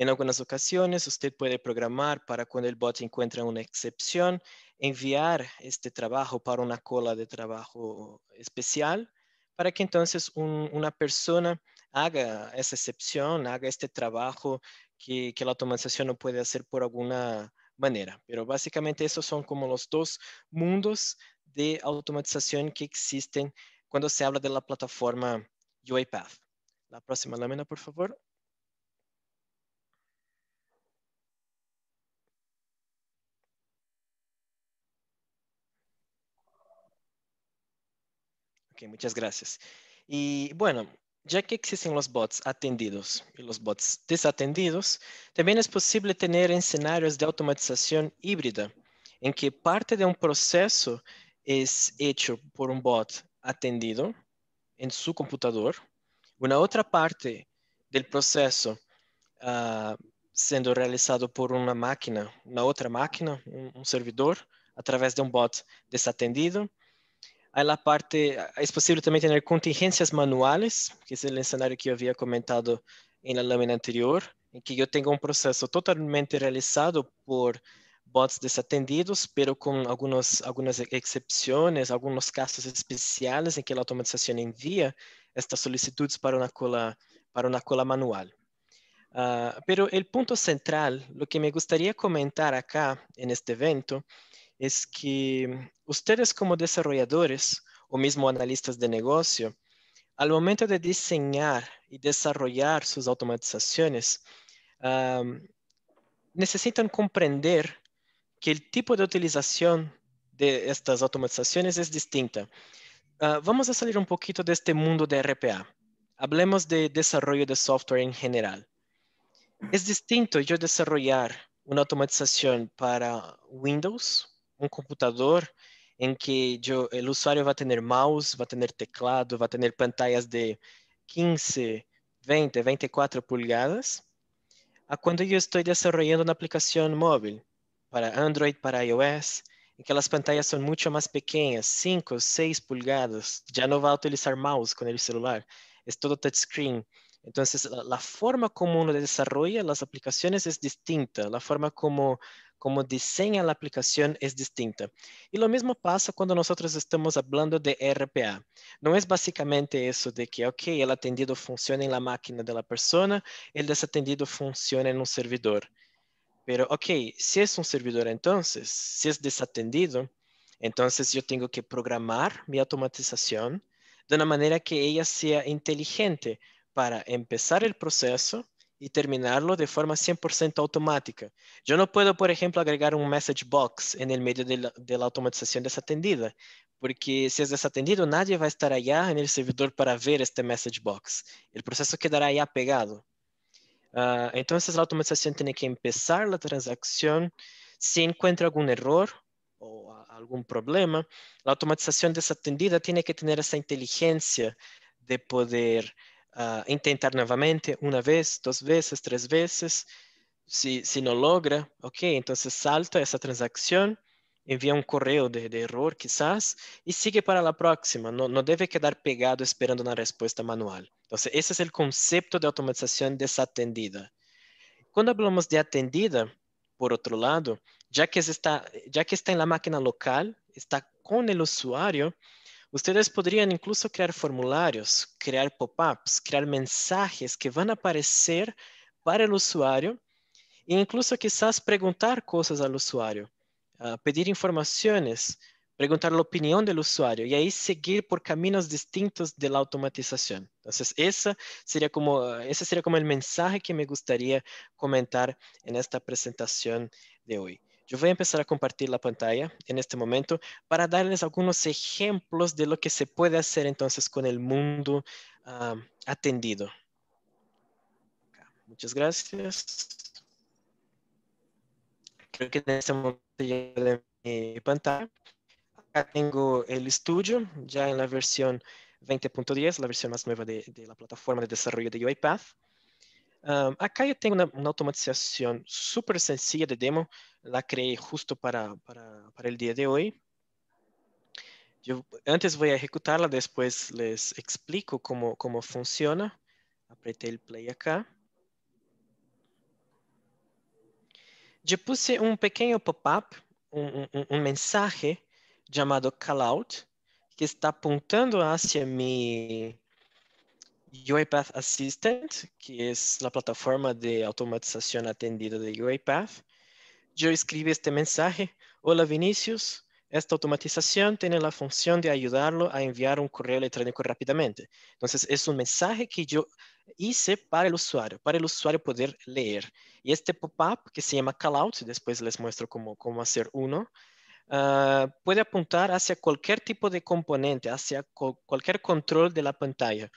En algunas ocasiones usted puede programar para cuando el bot encuentra una excepción, enviar este trabajo para una cola de trabajo especial para que entonces una persona haga esa excepción, haga este trabajo que, que la automatización no puede hacer por alguna manera. Pero básicamente esos son como los dos mundos de automatización que existen cuando se habla de la plataforma UiPath. La próxima lámina, por favor. muchas gracias. Y bueno, ya que existen los bots atendidos y los bots desatendidos, también es posible tener escenarios de automatización híbrida, en que parte de un proceso es hecho por un bot atendido en su computador, una otra parte del proceso ah, siendo realizado por una máquina, una otra máquina, un servidor, a través de un bot desatendido, Há a parte, é possível também ter contingências manuais, que é o cenário que eu havia comentado na lâmina anterior, em que eu tenho um processo totalmente realizado por bots desatendidos, pero com algumas algumas exceções, alguns casos especiais em que a automatização envia estas solicitudes para uma cola para uma cola manual. Uh, pero o ponto central, o que me de comentar acá neste evento, es que ustedes como desarrolladores o mismo analistas de negocio, al momento de diseñar y desarrollar sus automatizaciones, necesitan comprender que el tipo de utilización de estas automatizaciones es distinta. Ah, vamos a salir un poquito de este mundo de RPA. Hablemos de desarrollo de software en general. Es distinto yo desarrollar una automatización para Windows um computador em que o usuário vai ter mouse, vai ter teclado, vai ter pantallas de 15, 20, 24 pulgadas, a quando eu estou desenvolvendo uma aplicação móvel para Android, para iOS, em que as pantallas são muito mais pequenas, 5, 6 pulgadas, já não vai utilizar mouse com o celular, é todo touchscreen. Então, a forma como uno desarrolla as aplicações é distinta, a forma como como diseña la aplicación es distinta. Y lo mismo pasa cuando nosotros estamos hablando de RPA. No es básicamente eso de que, ok, el atendido funciona en la máquina de la persona, el desatendido funciona en un servidor. Pero, ok, si es un servidor entonces, si es desatendido, entonces yo tengo que programar mi automatización de una manera que ella sea inteligente para empezar el proceso, y terminarlo de forma 100% automática. Yo no puedo, por ejemplo, agregar un message box en el medio de la, automatización desatendida, porque si es desatendido, nadie va a estar allá en el servidor para ver este message box. El proceso quedará ya pegado. Ah, entonces, la automatización tiene que empezar la transacción. Si encuentra algún error o algún problema, la automatización desatendida tiene que tener esa inteligencia de poder intentar nuevamente una vez, dos veces, tres veces. Si, si no logra, ok, entonces salta esa transacción, envía un correo de, de error quizás y sigue para la próxima. No, no debe quedar pegado esperando una respuesta manual. Entonces, ese es el concepto de automatización desatendida. Cuando hablamos de atendida, por otro lado, ya que está, ya que está en la máquina local, está con el usuario, Vocês poderiam, incluso criar formulários, criar pop-ups, criar mensagens que vão aparecer para o usuário e incluso quizás perguntar coisas ao usuário, uh, ah, pedir informações, perguntar a opinião do usuário e aí seguir por caminhos distintos de la Então, Entonces, seria como, o sería como mensaje que me gustaría comentar nesta apresentação de hoje. Yo voy a empezar a compartir la pantalla en este momento para darles algunos ejemplos de lo que se puede hacer entonces con el mundo ah, atendido. Muchas gracias. Creo que en este momento ya de mi pantalla. Acá tengo el estudio ya en la versión 20.10, la versión más nueva de, de la plataforma de desarrollo de UiPath. Um, acá yo tengo una, una, automatización súper sencilla de demo. La creé justo para, para, para el día de hoy. Yo antes voy a ejecutarla, después les explico cómo, cómo funciona. Apreté el play acá. Yo puse un pequeño pop-up, un, un, un, mensaje llamado callout, que está apuntando hacia mi, UiPath Assistant, que es la plataforma de automatización atendida de UiPath, yo escribí este mensaje. Hola Vinicius, esta automatización tiene la función de ayudarlo a enviar un correo electrónico rápidamente. Entonces, es un mensaje que yo hice para el usuario, para el usuario poder leer. Y este pop-up que se llama Callout, después les muestro cómo, cómo hacer uno, ah, puede apuntar hacia cualquier tipo de componente, hacia cualquier control de la pantalla.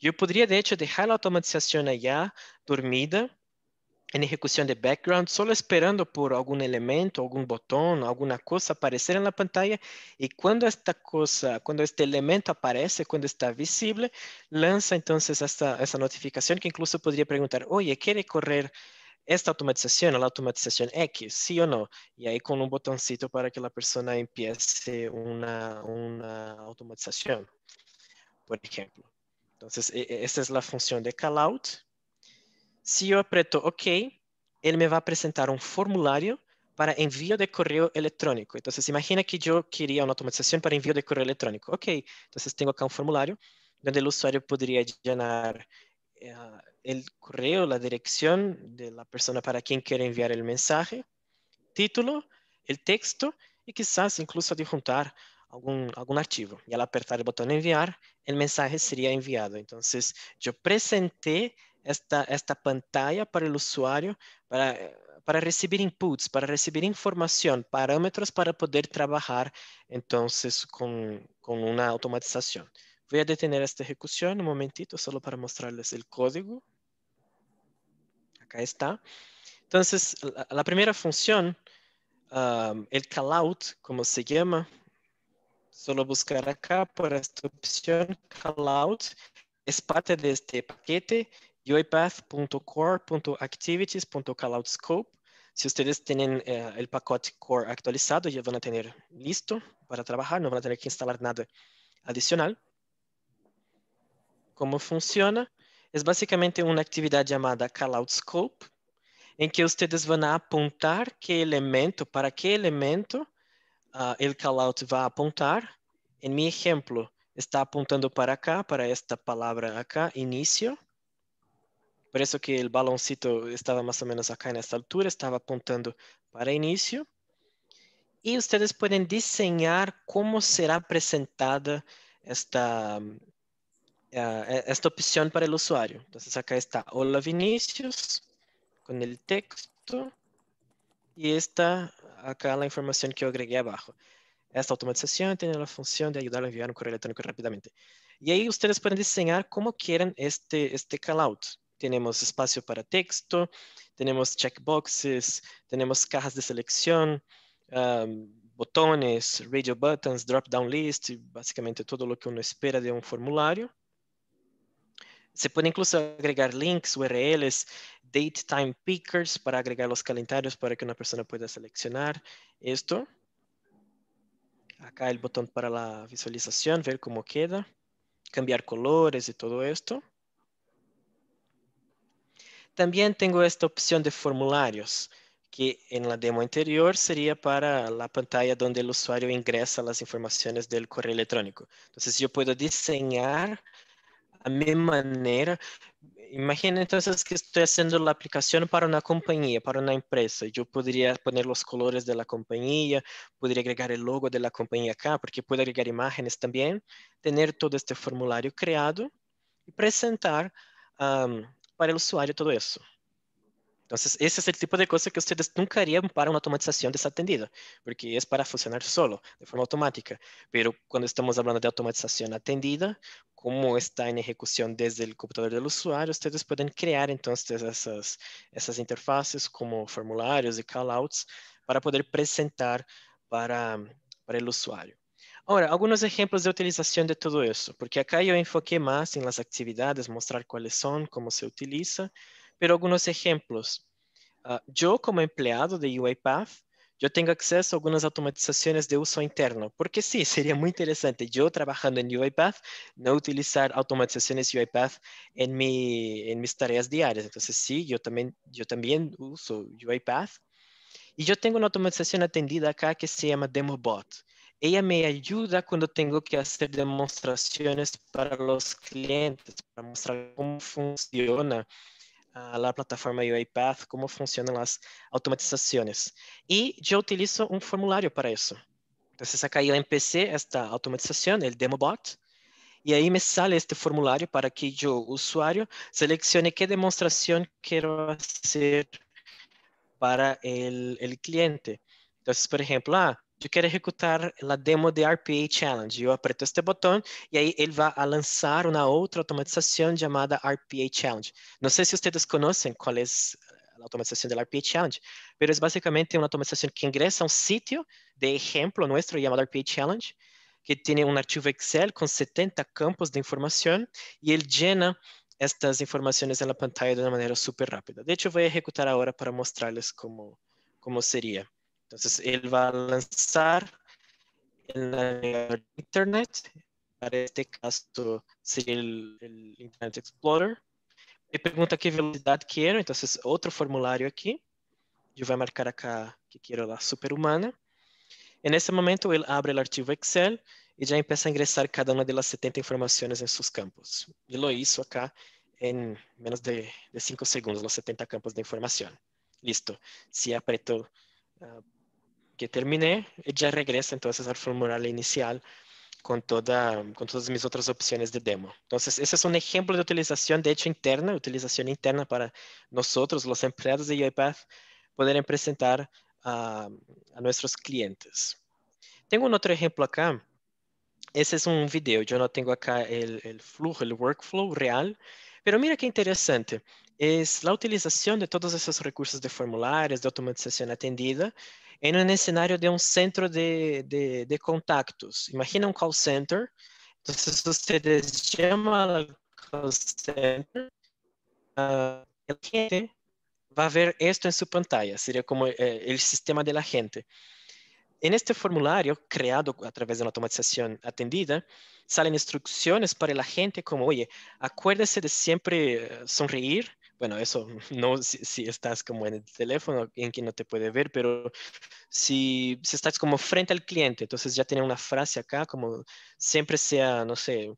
Yo podría, de hecho, dejar la automatización allá dormida en ejecución de background, solo esperando por algún elemento, algún botón, alguna cosa aparecer en la pantalla y cuando esta cosa, cuando este elemento aparece, cuando está visible, lanza entonces esta, notificación que incluso podría preguntar, oye, ¿quiere correr esta automatización la automatización X, sí o no? Y ahí con un botoncito para que la persona empiece una automatización, por ejemplo. Entonces, essa es la función de callout. Si yo aprieto OK, él me va a presentar un formulario para envío de correo electrónico. Entonces, imagina que yo quería una automatización para envío de correo electrónico. Ok, entonces tengo acá un formulario donde el usuario podría llenar eh, el correo, la dirección de la persona para quien quiere enviar el mensaje, título, el texto y quizás incluso adjuntar algum, algum archivo. E al apertar o botão enviar, o mensagem seria enviado. Então, eu apresentei esta, esta pantalla para o usuário para, para receber inputs, para receber informação, parâmetros para poder trabalhar, então, com, com uma automatização. Vou detener esta execução um momentito, só para mostrarles o código. Acá está. Então, a primeira função, um, callout, como se chama, Solo buscar acá por esta opción, callout, es parte de este paquete, uipath.core.activities.calloutscope. Si ustedes tienen eh, el pacote core actualizado, ya van a tener listo para trabajar, no van a tener que instalar nada adicional. ¿Cómo funciona? Es básicamente una actividad llamada callout scope, que ustedes van a apuntar qué elemento, para qué elemento, uh, el callout vai apontar. Em meu exemplo, está apontando para cá, para esta palavra acá, inicio. Por isso que o baloncito estava mais ou menos acá nesta altura, estava apontando para início. Ah, e vocês podem desenhar como será apresentada esta, esta opção para o usuário. Então, acá está, hola Vinícius, com o texto. E esta aquela informação que eu agreguei abaixo. Esta automatização tem a função de ajudar a enviar um correio eletrônico rápidamente. E aí, vocês podem desenhar como querem este, este callout. Temos espaço para texto, temos checkboxes, temos caixas de seleção, um, radio buttons, drop-down list, básicamente tudo o que uno espera de um formulário. Se puede incluso agregar links, URLs, date time pickers para agregar los calendarios para que una persona pueda seleccionar esto. Acá el botón para la visualización, ver cómo queda, cambiar colores y todo esto. También tengo esta opción de formularios, que en la demo anterior sería para la pantalla donde el usuario ingresa las informaciones del correo electrónico. Entonces yo puedo diseñar a minha maneira Imagina então que estou fazendo a aplicação para uma companhia para uma empresa. eu poderia pôr os colores de la poderia agregar o logo de la compañía acá, porque pode agregar imágenes também tener todo este formulário criado e apresentar um, para o usuário todo isso então esse é o tipo de coisa que vocês nunca harían para uma automatização desatendida, porque é para funcionar solo, de forma automática. mas quando estamos hablando de automatização atendida, como está em ejecución desde o computador do usuário, vocês podem criar, então, essas essas interfaces como formulários e callouts para poder apresentar para, para o usuário. Agora, alguns exemplos de utilização de tudo isso, porque acá eu enfoquei mais em las atividades, mostrar quais são, como se utiliza, mas alguns exemplos. Uh, ah, como empregado de UiPath yo tengo acceso a algunas automatizaciones de uso interno, porque sí, sería muy interesante yo trabajando en UiPath, no utilizar automatizaciones UiPath en, en mis tareas diarias. Entonces sí, yo también, yo también uso UiPath. Y yo tengo una automatización atendida acá que se llama DemoBot. Ella me ayuda cuando tengo que hacer demostraciones para los clientes, para mostrar cómo funciona a plataforma UiPath, como funcionam as automatizações e eu utilizo um formulário para eso. Entonces acá yo empecé esta automatização, o DemoBot, e aí me sale este formulário para que o usuário selecione que demonstração quero fazer para o cliente. Então por exemplo ah, eu quero executar a demo de RPA Challenge. Eu aperto este botão e aí ele vai lançar uma outra automatização chamada RPA Challenge. Não sei se vocês conhecem qual é a automatização do RPA Challenge, mas é basicamente uma automatização que ingressa a um sítio de exemplo nosso chamado RPA Challenge, que tem um arquivo Excel com 70 campos de informação e ele llena estas informações na pantalla de uma maneira super rápida. De hecho, vou executar agora para mostrar-lhes como, como seria. Entonces él va a lanzar el Internet, para este caso sería el, Internet Explorer. Me pregunta qué velocidad quiero, entonces otro formulario aquí. Yo voy a marcar acá que quiero la superhumana. En ese momento él abre el archivo Excel y ya empieza a ingresar cada una de las 70 informaciones en sus campos. Y lo hizo acá en menos de 5 segundos, los 70 campos de información. Listo. Si apretó... Ah, que terminé, ya regresa entonces al formulario inicial con, toda, con todas mis otras opciones de demo. Entonces, ese es un ejemplo de utilización, de hecho, interna, utilización interna para nosotros, los empleados de UiPath, poder presentar a, nuestros clientes. Tengo un otro ejemplo acá. Ese es un video, yo no tengo acá el, el flujo, el workflow real, pero mira qué interesante. Es la utilización de todos esos recursos de formularios, de automatización atendida, Ainda nesse cenário de um centro de, de, de contatos. Imagina um call center. Então, se você chama call center, uh, ah, gente vai ver esto em sua pantalla. Seria como o eh, sistema de la gente. En este formulario, creado a través de una automatización atendida, salen instrucciones para la gente como, oye, acuérdese de siempre eh, sonreír, bueno, eso no si, estás como en el teléfono en quien no te puede ver, pero si, si estás como frente al cliente, entonces ya tiene una frase acá como siempre sea, no sé,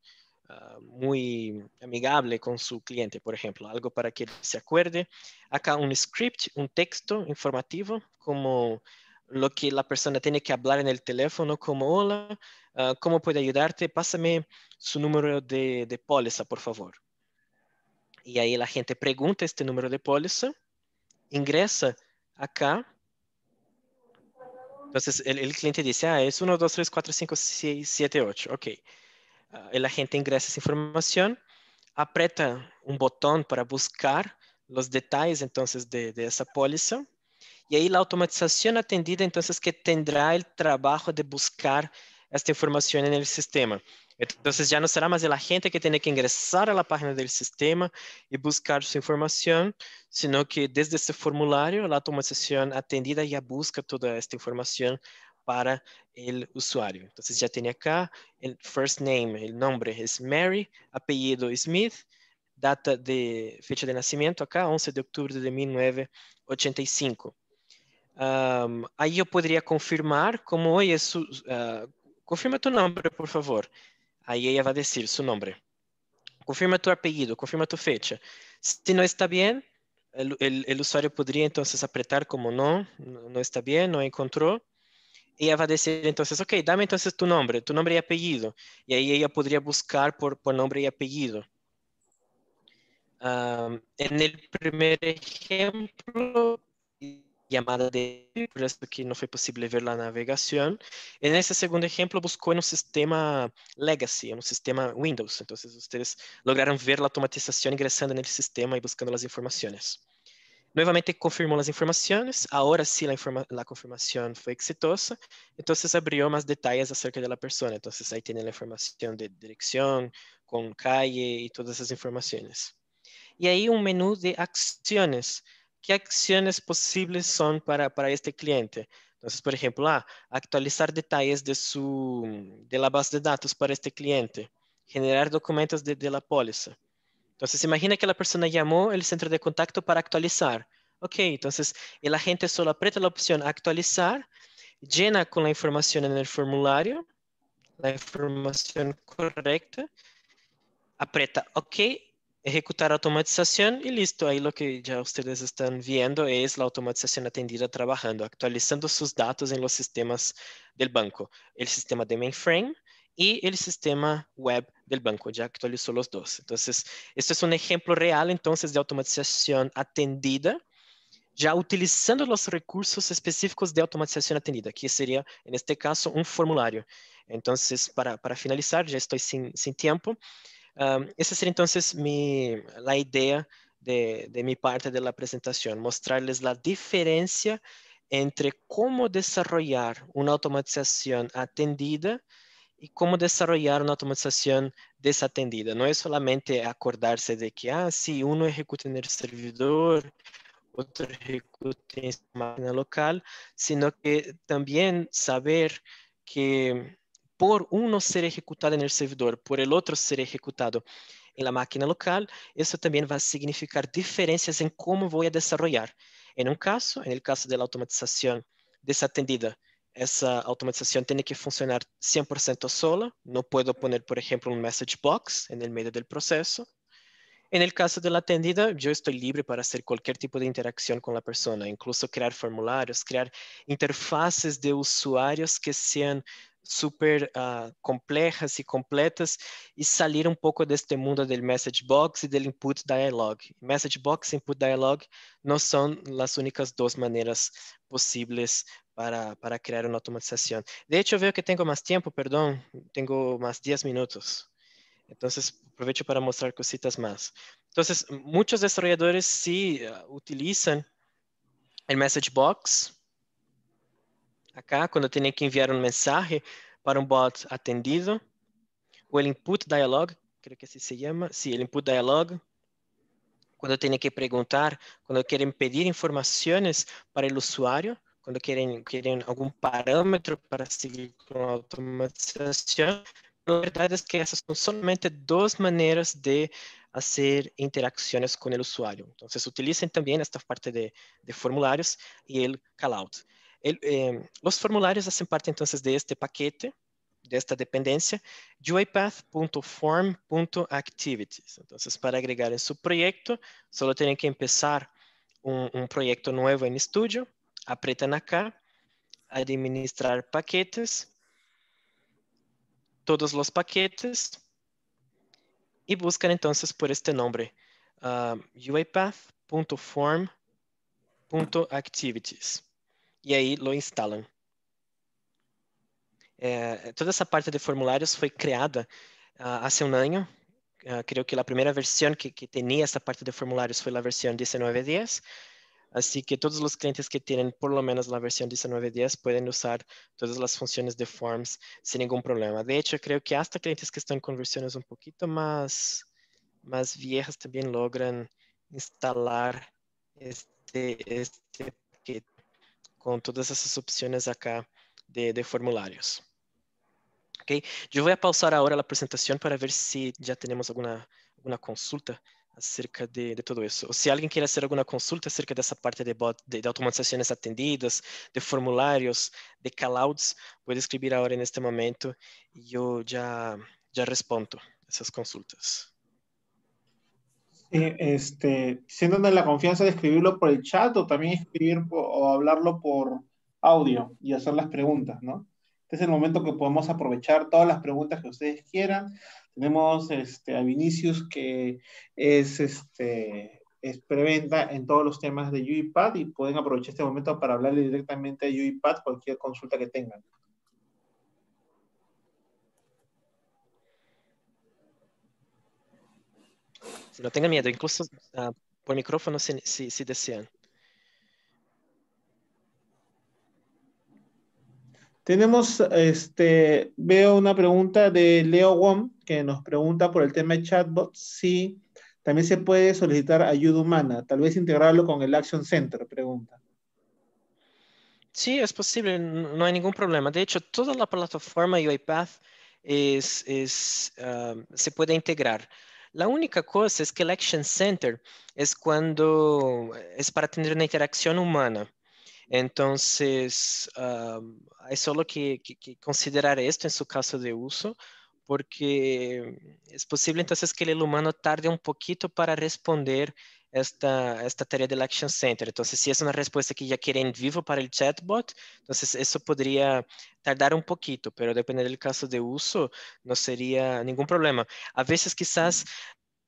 ah, muy amigable con su cliente, por ejemplo, algo para que se acuerde. Acá un script, un texto informativo como lo que la persona tiene que hablar en el teléfono, como hola, ah, ¿cómo puede ayudarte? Pásame su número de, de póliza, por favor. E aí a gente pergunta este número de póliza, ingresa acá. Entonces el, el cliente dice, ah, es 1, 2, 3, 4, 5, 6, 7, 8. Ok. Uh, ah, la gente ingresa esa información, aprieta un botón para buscar los detalles entonces de, de esa póliza. Y ahí la automatización atendida entonces que tendrá el trabajo de buscar esta información en el sistema. Entonces ya no será más de la gente que tiene que ingresar a la página del sistema y buscar su información, sino que desde este formulario la automatización atendida ya busca toda esta información para el usuario. Entonces ya tiene acá el first name, el nombre es Mary, apellido Smith, data de fecha de nacimiento acá, 11 de octubre de 1985. Um, aí eu poderia confirmar como é Uh, confirma teu nome, por favor. Aí é ela vai dizer decir nome. Confirma tu apelido, confirma tu fecha. Se não está bem, o usuário poderia então apretar como não não está bem, não encontrou. E ela vai dizer então, ok, dame então tu nome, tu nome e apelido e aí ela poderia buscar por, por nome e apelido. Um, ah, en el primer ejemplo, llamada de por eso que no fue posible ver la navegación. En ese segundo ejemplo buscó en un sistema legacy, en un sistema Windows. Entonces ustedes lograron ver la automatización ingresando en el sistema y buscando las informaciones. Nuevamente confirmó las informaciones, ahora sí la, informa la confirmación fue exitosa, entonces abrió más detalles acerca de la persona. Entonces ahí tiene la información de dirección, con calle y todas esas informaciones. Y ahí un menú de acciones qué acciones posibles son para, para este cliente. Entonces, por ejemplo, ah, actualizar detalles de, su, de la base de datos para este cliente, generar documentos de, de la póliza. Entonces, imagina que la persona llamó el centro de contacto para actualizar. Ok, entonces el agente solo aprieta la opción actualizar, llena con la información en el formulario, la información correcta, aprieta OK ejecutar automatización y listo. Ahí lo que ya ustedes están viendo es la automatización atendida trabajando, actualizando sus datos en los sistemas del banco. El sistema de mainframe y el sistema web del banco. Ya actualizó los dos. Entonces, esto es un ejemplo real entonces de automatización atendida já utilizando os recursos específicos de automatização atendida, que seria, neste caso, um formulário. Então, para, para finalizar, já estou sem, sem tempo, esa sería entonces la idea de, de, mi parte de la presentación, mostrarles la diferencia entre cómo desarrollar una automatización atendida y cómo desarrollar una automatización desatendida. No es solamente acordarse de que, ah, sí, uno ejecuta en el servidor, otro ejecuta en la máquina local, sino que también saber que por um ser ejecutado no servidor, por el outro ser ejecutado em la máquina local, isso também vai significar diferenças em como vou a desarrollar. Em um caso, em el caso de la automatización desatendida, essa automatização tem que funcionar 100% sola. Não posso pôr, por exemplo, um message box no meio do processo. En el caso de la atendida, yo estoy libre para hacer cualquier tipo de interacción con la persona, incluso crear formularios, crear interfaces de usuarios que sean super uh, complejas y completas y salir un poco de este mundo del message box y del input dialog. Message box y input dialog no son las únicas dos maneras posibles para, para crear una automatización. De hecho, veo que tengo más tiempo, perdón, tengo más 10 minutos. Entonces, aprovecho para mostrar cositas más. Entonces, muchos desarrolladores sí uh, utilizan el message box acá, quando eu tenho que enviar um mensaje para um bot atendido, o input dialog, creo que assim se chama, sim, sí, o input dialog, quando eu tenho que perguntar, quando querem pedir informações para o usuário, quando querem, querem algum parâmetro para seguir com a automatização, a verdade é que essas são somente duas maneiras de fazer interações com o usuário. Então, vocês utilizam também esta parte de, de formulários e o callout. El, eh, los formularios hacen assim, parte entonces de este paquete, de esta dependencia, UiPath.form.activities. Entonces, para agregar en su proyecto, solo tienen que empezar un, un proyecto nuevo en estudio, apretan acá, administrar paquetes, todos los paquetes, y buscan entonces por este nombre, uh, ah, uipath.form.activities e aí lo instalam. É, toda essa parte de formulários foi criada uh, há um ano. Uh, que a primeira versão que, que tinha essa parte de formulários foi a versão 1910. Assim que todos os clientes que têm por lo menos a versão 19.10 podem usar todas as funções de Forms sem nenhum problema. De hecho, creo que até clientes que estão com versões um pouquinho mais mais viejas também logram instalar este, este paquete com todas essas opções aqui de, de formularios. Okay. Yo voy a pausar agora a apresentação para ver se já temos alguma alguma consulta acerca de, de, tudo isso, ou se alguém quiere fazer alguma consulta acerca dessa parte de, bot, de, de, atendidas, de formulários, de callouts, pode escrever agora neste este momento e eu já já respondo essas consultas. Sí, este, la confianza de escribirlo por el chat o también escribir o hablarlo por audio y hacer las preguntas, ¿no? Este es el momento que podemos aprovechar todas las preguntas que ustedes quieran. Tenemos este, a Vinicius que es, este, es preventa en todos los temas de UiPad y pueden aprovechar este momento para hablarle directamente a UiPad cualquier consulta que tengan. No tengan miedo, incluso ah, por micrófono si, desean. Tenemos, este, veo una pregunta de Leo Wong que nos pregunta por el tema de chatbots. si también se puede solicitar ayuda humana, tal vez integrarlo con el Action Center, pregunta. Sí, es posible, no hay ningún problema. De hecho, toda la plataforma UiPath es, ah, se puede integrar. La única cosa es é que el Action Center es é cuando es é para tener una interacción humana. Entonces, é hay solo que, que, que, considerar esto en su caso de uso, porque es posible entonces que el humano tarde un poquito para responder esta, esta tarea del Action Center. Então, se é uma resposta que já querem vivo para o chatbot, então isso poderia tardar um pouquinho, mas dependendo do caso de uso, não seria nenhum problema. Às vezes, quizás,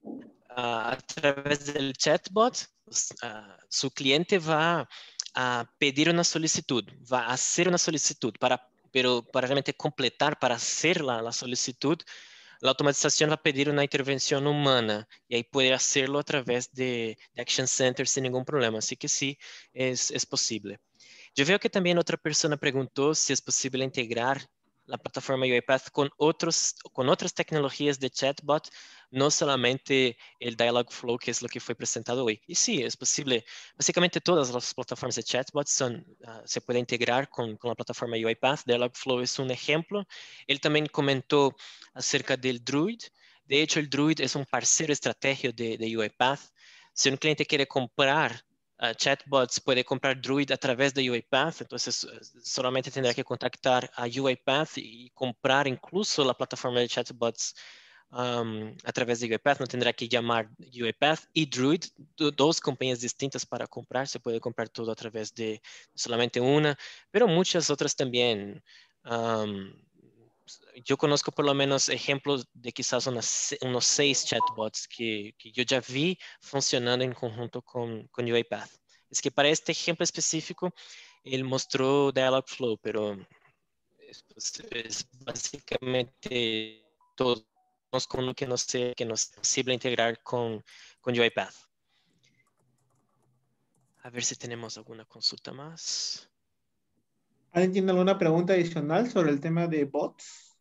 uh, ah, através do chatbot, uh, cliente vai a pedir uma solicitude, vai fazer uma solicitude para, pero, para realmente completar, para ser lá a solicitude, a automatização vai pedir uma intervenção humana e aí puede hacerlo a través de, de Action Center sem nenhum problema. Assim que sim, é, é possível. posible. Yo veo que também outra pessoa perguntou se é possível integrar la plataforma UiPath con, otros, con otras tecnologías de chatbot, no solamente el Dialogflow, que es lo que fue presentado hoy. Y sí, es posible. Básicamente todas las plataformas de chatbot son, ah, se pueden integrar con, la plataforma UiPath. Dialogflow es un ejemplo. Él también comentó acerca del Druid. De hecho, el Druid es un parcero estratégico de, de UiPath. Si un cliente quiere comprar uh, chatbots puede comprar Druid a través de UiPath, entonces solamente tendrá que contactar a UiPath y comprar incluso la plataforma de chatbots um, a través de UiPath, no tendrá que llamar UiPath y Druid, dos compañías distintas para comprar, se puede comprar todo a través de solamente una, pero muchas otras también. Um, yo conozco por lo menos ejemplos de quizás unas, unos seis chatbots que, que, yo ya vi funcionando en conjunto con, con UiPath. Es que para este ejemplo específico, él mostró Dialogflow, pero es, es básicamente todo con lo que no sé, que no es posible integrar con, con UiPath. A ver si tenemos alguna consulta más. ¿Alguien tiene alguna pregunta adicional sobre el tema de bots?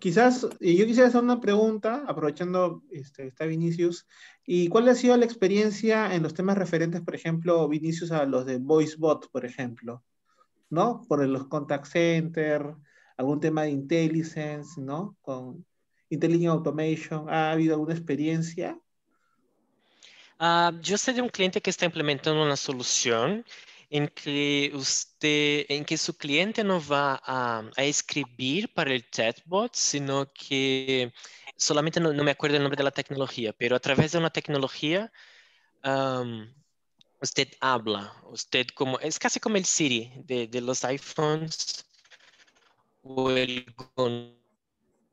Quizás, yo quisiera hacer una pregunta, aprovechando este, está Vinicius, ¿y cuál ha sido la experiencia en los temas referentes, por ejemplo, Vinicius, a los de VoiceBot, por ejemplo? ¿No? Por los contact center, algún tema de intelligence, ¿no? Con, Intelligent Automation? ¿Ha habido alguna experiencia? Ah, yo sé de un cliente que está implementando una solución en que usted, en que su cliente no va a, escribir para el chatbot, sino que solamente no, me acuerdo el nombre de la tecnología, pero a través de una tecnología usted habla, usted como, es casi como el Siri de, los iPhones o el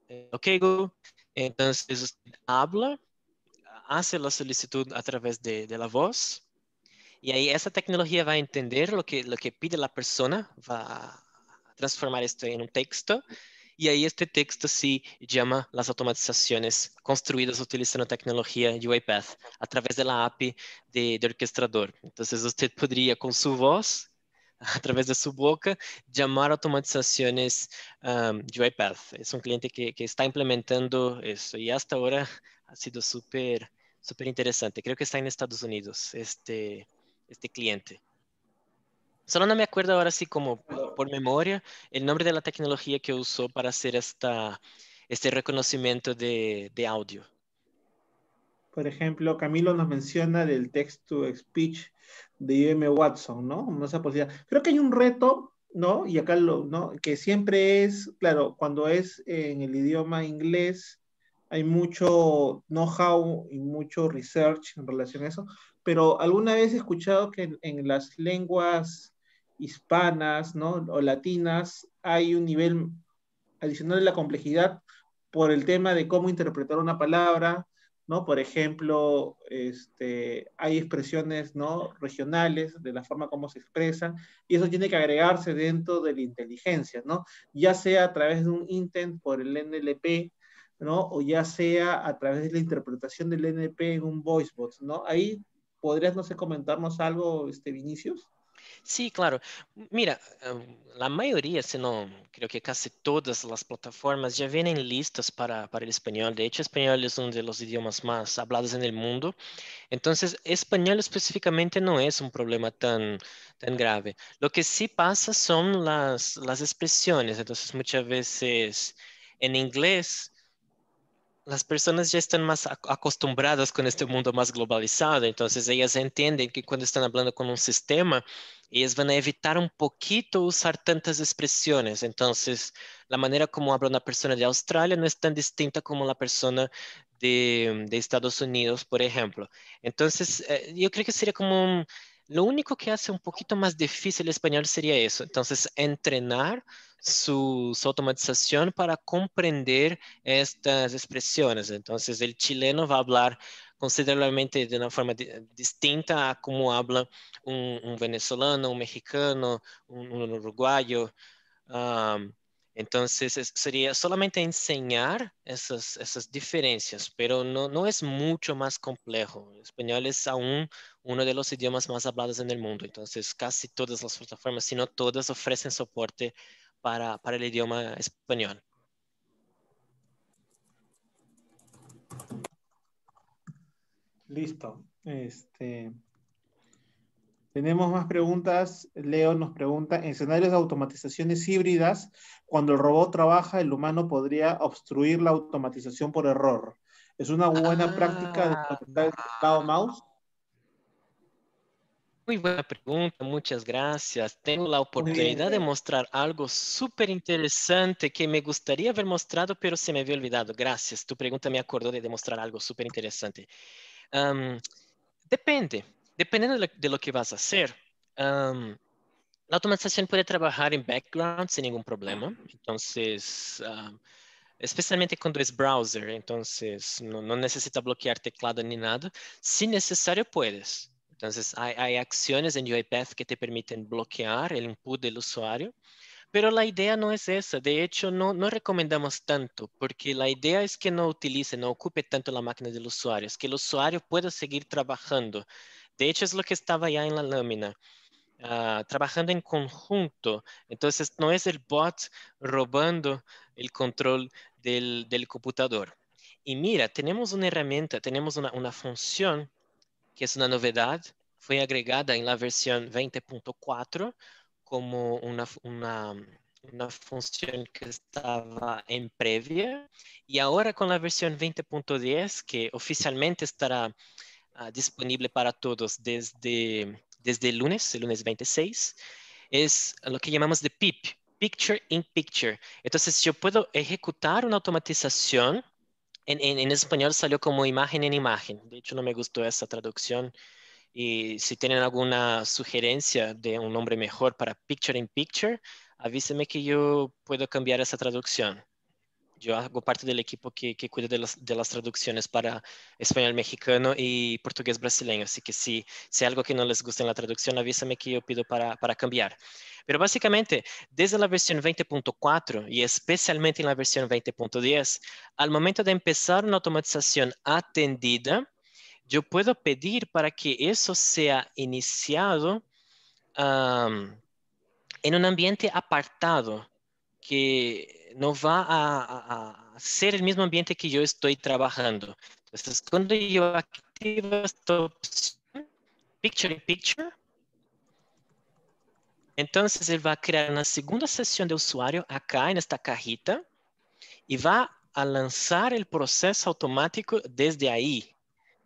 É, ok, Google. Entonces, habla, hace a solicitud a través de, de, la voz e aí essa tecnologia vai entender o que, lo que pide a pessoa, vai transformar isso em um texto e aí este texto se llama as automatizações construídas utilizando a tecnologia a través através da API de, de Então, você poderia com sua voz a través de su boca, llamar automatizaciones de UiPath. Es un cliente que, está implementando eso y hasta ahora ha sido súper súper interesante. Creo que está en Estados Unidos este, este cliente. Solo no me acuerdo ahora sí como por, memoria el nombre de la tecnología que usó para hacer esta, este reconocimiento de, de audio. Por ejemplo, Camilo nos menciona del text to speech de IBM Watson, ¿no? Creo que hay un reto, ¿no? Y acá lo, ¿no? Que siempre es, claro, cuando es en el idioma inglés, hay mucho know-how y mucho research en relación a eso, pero alguna vez he escuchado que en las lenguas hispanas, ¿no? O latinas, hay un nivel adicional de la complejidad por el tema de cómo interpretar una palabra, ¿no? Por ejemplo, este, hay expresiones ¿no? regionales de la forma como se expresan y eso tiene que agregarse dentro de la inteligencia, ¿no? Ya sea a través de un intent por el NLP, ¿no? O ya sea a través de la interpretación del NLP en un voicebot, ¿no? Ahí podrías, no sé, comentarnos algo, este, Vinicius. Sí, claro. Mira, a maioria, se não, creio que casi todas as plataformas já vêm listas para, para, el español. De hecho, español es é uno de los idiomas más hablados en el mundo. Entonces, español específicamente no es é un problema tan, tan grave. Lo que sí pasa son las, las expresiones. Entonces, muchas veces é en inglés as pessoas já estão mais acostumadas com este mundo mais globalizado, então elas entendem que quando estão falando com um sistema, eles vão evitar um pouquinho usar tantas expresiones. Então, a maneira como habla uma pessoa de Austrália não é tão distinta como la pessoa de, de Estados Unidos, por exemplo. Então eu eh, creio que seria como... Um, lo único que hace um pouquinho mais difícil espanhol español isso. Então Entonces, entrenar su, su automatización para comprender estas expresiones. Entonces, el chileno va a hablar considerablemente de uma forma de, distinta a como habla um, venezolano, um mexicano, um, um uruguaio. Um, então, seria solamente ensinar essas, essas diferenças, pero não, é muito mais complexo. O espanhol é aún um dos idiomas mais hablados no mundo. Então, quase todas as plataformas, se não todas, oferecem suporte para, el idioma español. Listo. Este, tenemos más preguntas. Leo nos pregunta, en escenarios de automatizaciones híbridas, cuando el robot trabaja, el humano podría obstruir la automatización por error. ¿Es una buena ah, práctica de el teclado mouse? Muy buena pregunta, muchas gracias. Tengo la oportunidad de mostrar algo súper interesante que me gustaría haber mostrado, pero se me había olvidado. Gracias, tu pregunta me acordó de demostrar algo súper interesante. Um, depende, dependiendo de lo, de lo, que vas a hacer. Um, la automatización puede trabajar en background sin ningún problema. Entonces, especialmente quando é browser, então não, não necessita bloquear teclado nem nada. Se necessário, puedes. Entonces, hay, acciones en UiPath que te permiten bloquear el input del usuario, pero la idea no es esa. De hecho, no, recomendamos tanto, porque la idea es que no utilice, no ocupe tanto la máquina del usuario, es que el usuario pueda seguir trabajando. De hecho, es lo que estaba ya en la lámina. Ah, trabajando en conjunto. Entonces, no es el bot robando el control del, computador. Y mira, tenemos una herramienta, tenemos una, una función que é uma novidade, foi agregada en la versión 20.4 como uma uma uma função que estava em previa e agora com la versão 20.10 que oficialmente estará uh, para todos desde, desde lunes, lunes 26, é lo que chamamos de PIP, Picture in Picture. então se eu posso executar uma automatização en, español salió como imagen en imagen. De hecho, no me gustó esa traducción. Y si tienen alguna sugerencia de un nombre mejor para picture in picture, avíseme que yo puedo cambiar esa traducción. Yo hago parte del equipo que, que cuida de las, de traducciones para español mexicano y portugués brasileño, así que si, si hay algo que no les gusta en la traducción, avísame que yo pido para, para cambiar. Pero básicamente, desde la versión 20.4 y especialmente en la versión 20.10, al momento de empezar una automatización atendida, yo puedo pedir para que eso sea iniciado en un ambiente apartado que no va a, ser el mismo ambiente que yo estoy trabajando. Entonces, cuando yo activo esta opción, Picture in Picture, entonces él va a crear una segunda sesión de usuario acá en esta cajita y va a lanzar el proceso automático desde ahí,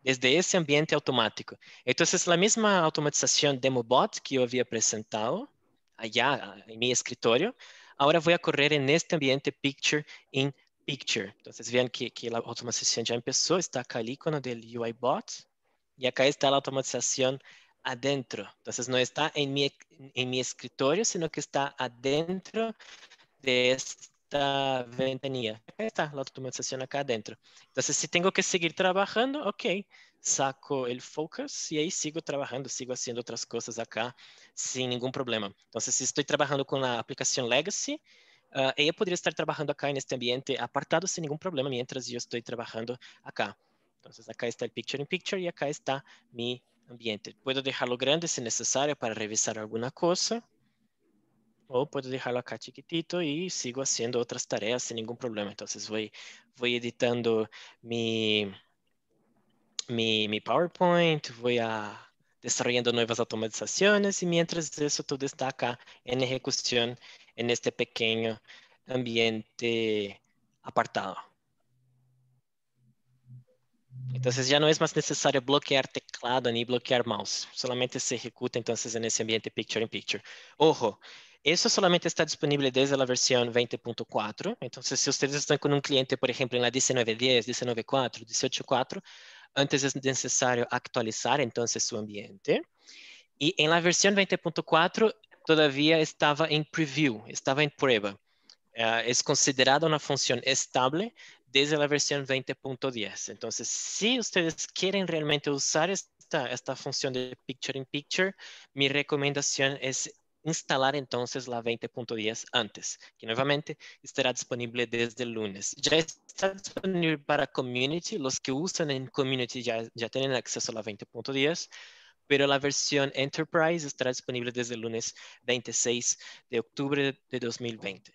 desde ese ambiente automático. Entonces, la misma automatización DemoBot que yo había presentado allá en mi escritorio, Ahora voy a correr en este ambiente picture in picture. Entonces vean que, que la automatización ya empezó, está acá el icono del UIBot y acá está la automatización adentro. Entonces no está en mi, en mi escritorio, sino que está adentro de esta ventanilla. Acá está la automatización acá adentro. Entonces si tengo que seguir trabajando, ok, saco o focus e aí sigo trabalhando, sigo fazendo outras coisas acá sem nenhum problema. Então, se estou trabalhando com a aplicação legacy, uh, eu poderia estar trabalhando acá neste ambiente apartado sem nenhum problema, mientras eu estou trabalhando acá. Então, acá está o picture in picture e acá está meu ambiente. posso deixá-lo grande se necessário para revisar alguma coisa, ou posso deixá-lo acá chiquitito e sigo fazendo outras tarefas sem nenhum problema. Então, vou, vou editando meu mi, PowerPoint, voy a desarrollando nuevas automatizaciones y mientras eso todo está acá en ejecución en este pequeño ambiente apartado. Entonces ya no es más necesario bloquear teclado ni bloquear mouse, solamente se ejecuta entonces en ese ambiente picture in picture. Ojo, eso solamente está disponible desde la versión 20.4, entonces si ustedes están con un cliente, por ejemplo, en la 19.10, 19.4, 18.4, Antes es necesario actualizar entonces su ambiente. Y en la versión 20.4 todavía estaba en preview, estaba en prueba. Uh, es considerada una función estable desde la versión 20.10. Entonces, si ustedes quieren realmente usar esta, esta función de picture in picture, mi recomendación es instalar entonces la 20.10 antes, que nuevamente estará disponible desde el lunes. Ya está disponible para community, los que usan en community ya, ya tienen acceso a la 20.10, pero la versión enterprise estará disponible desde el lunes 26 de octubre de 2020.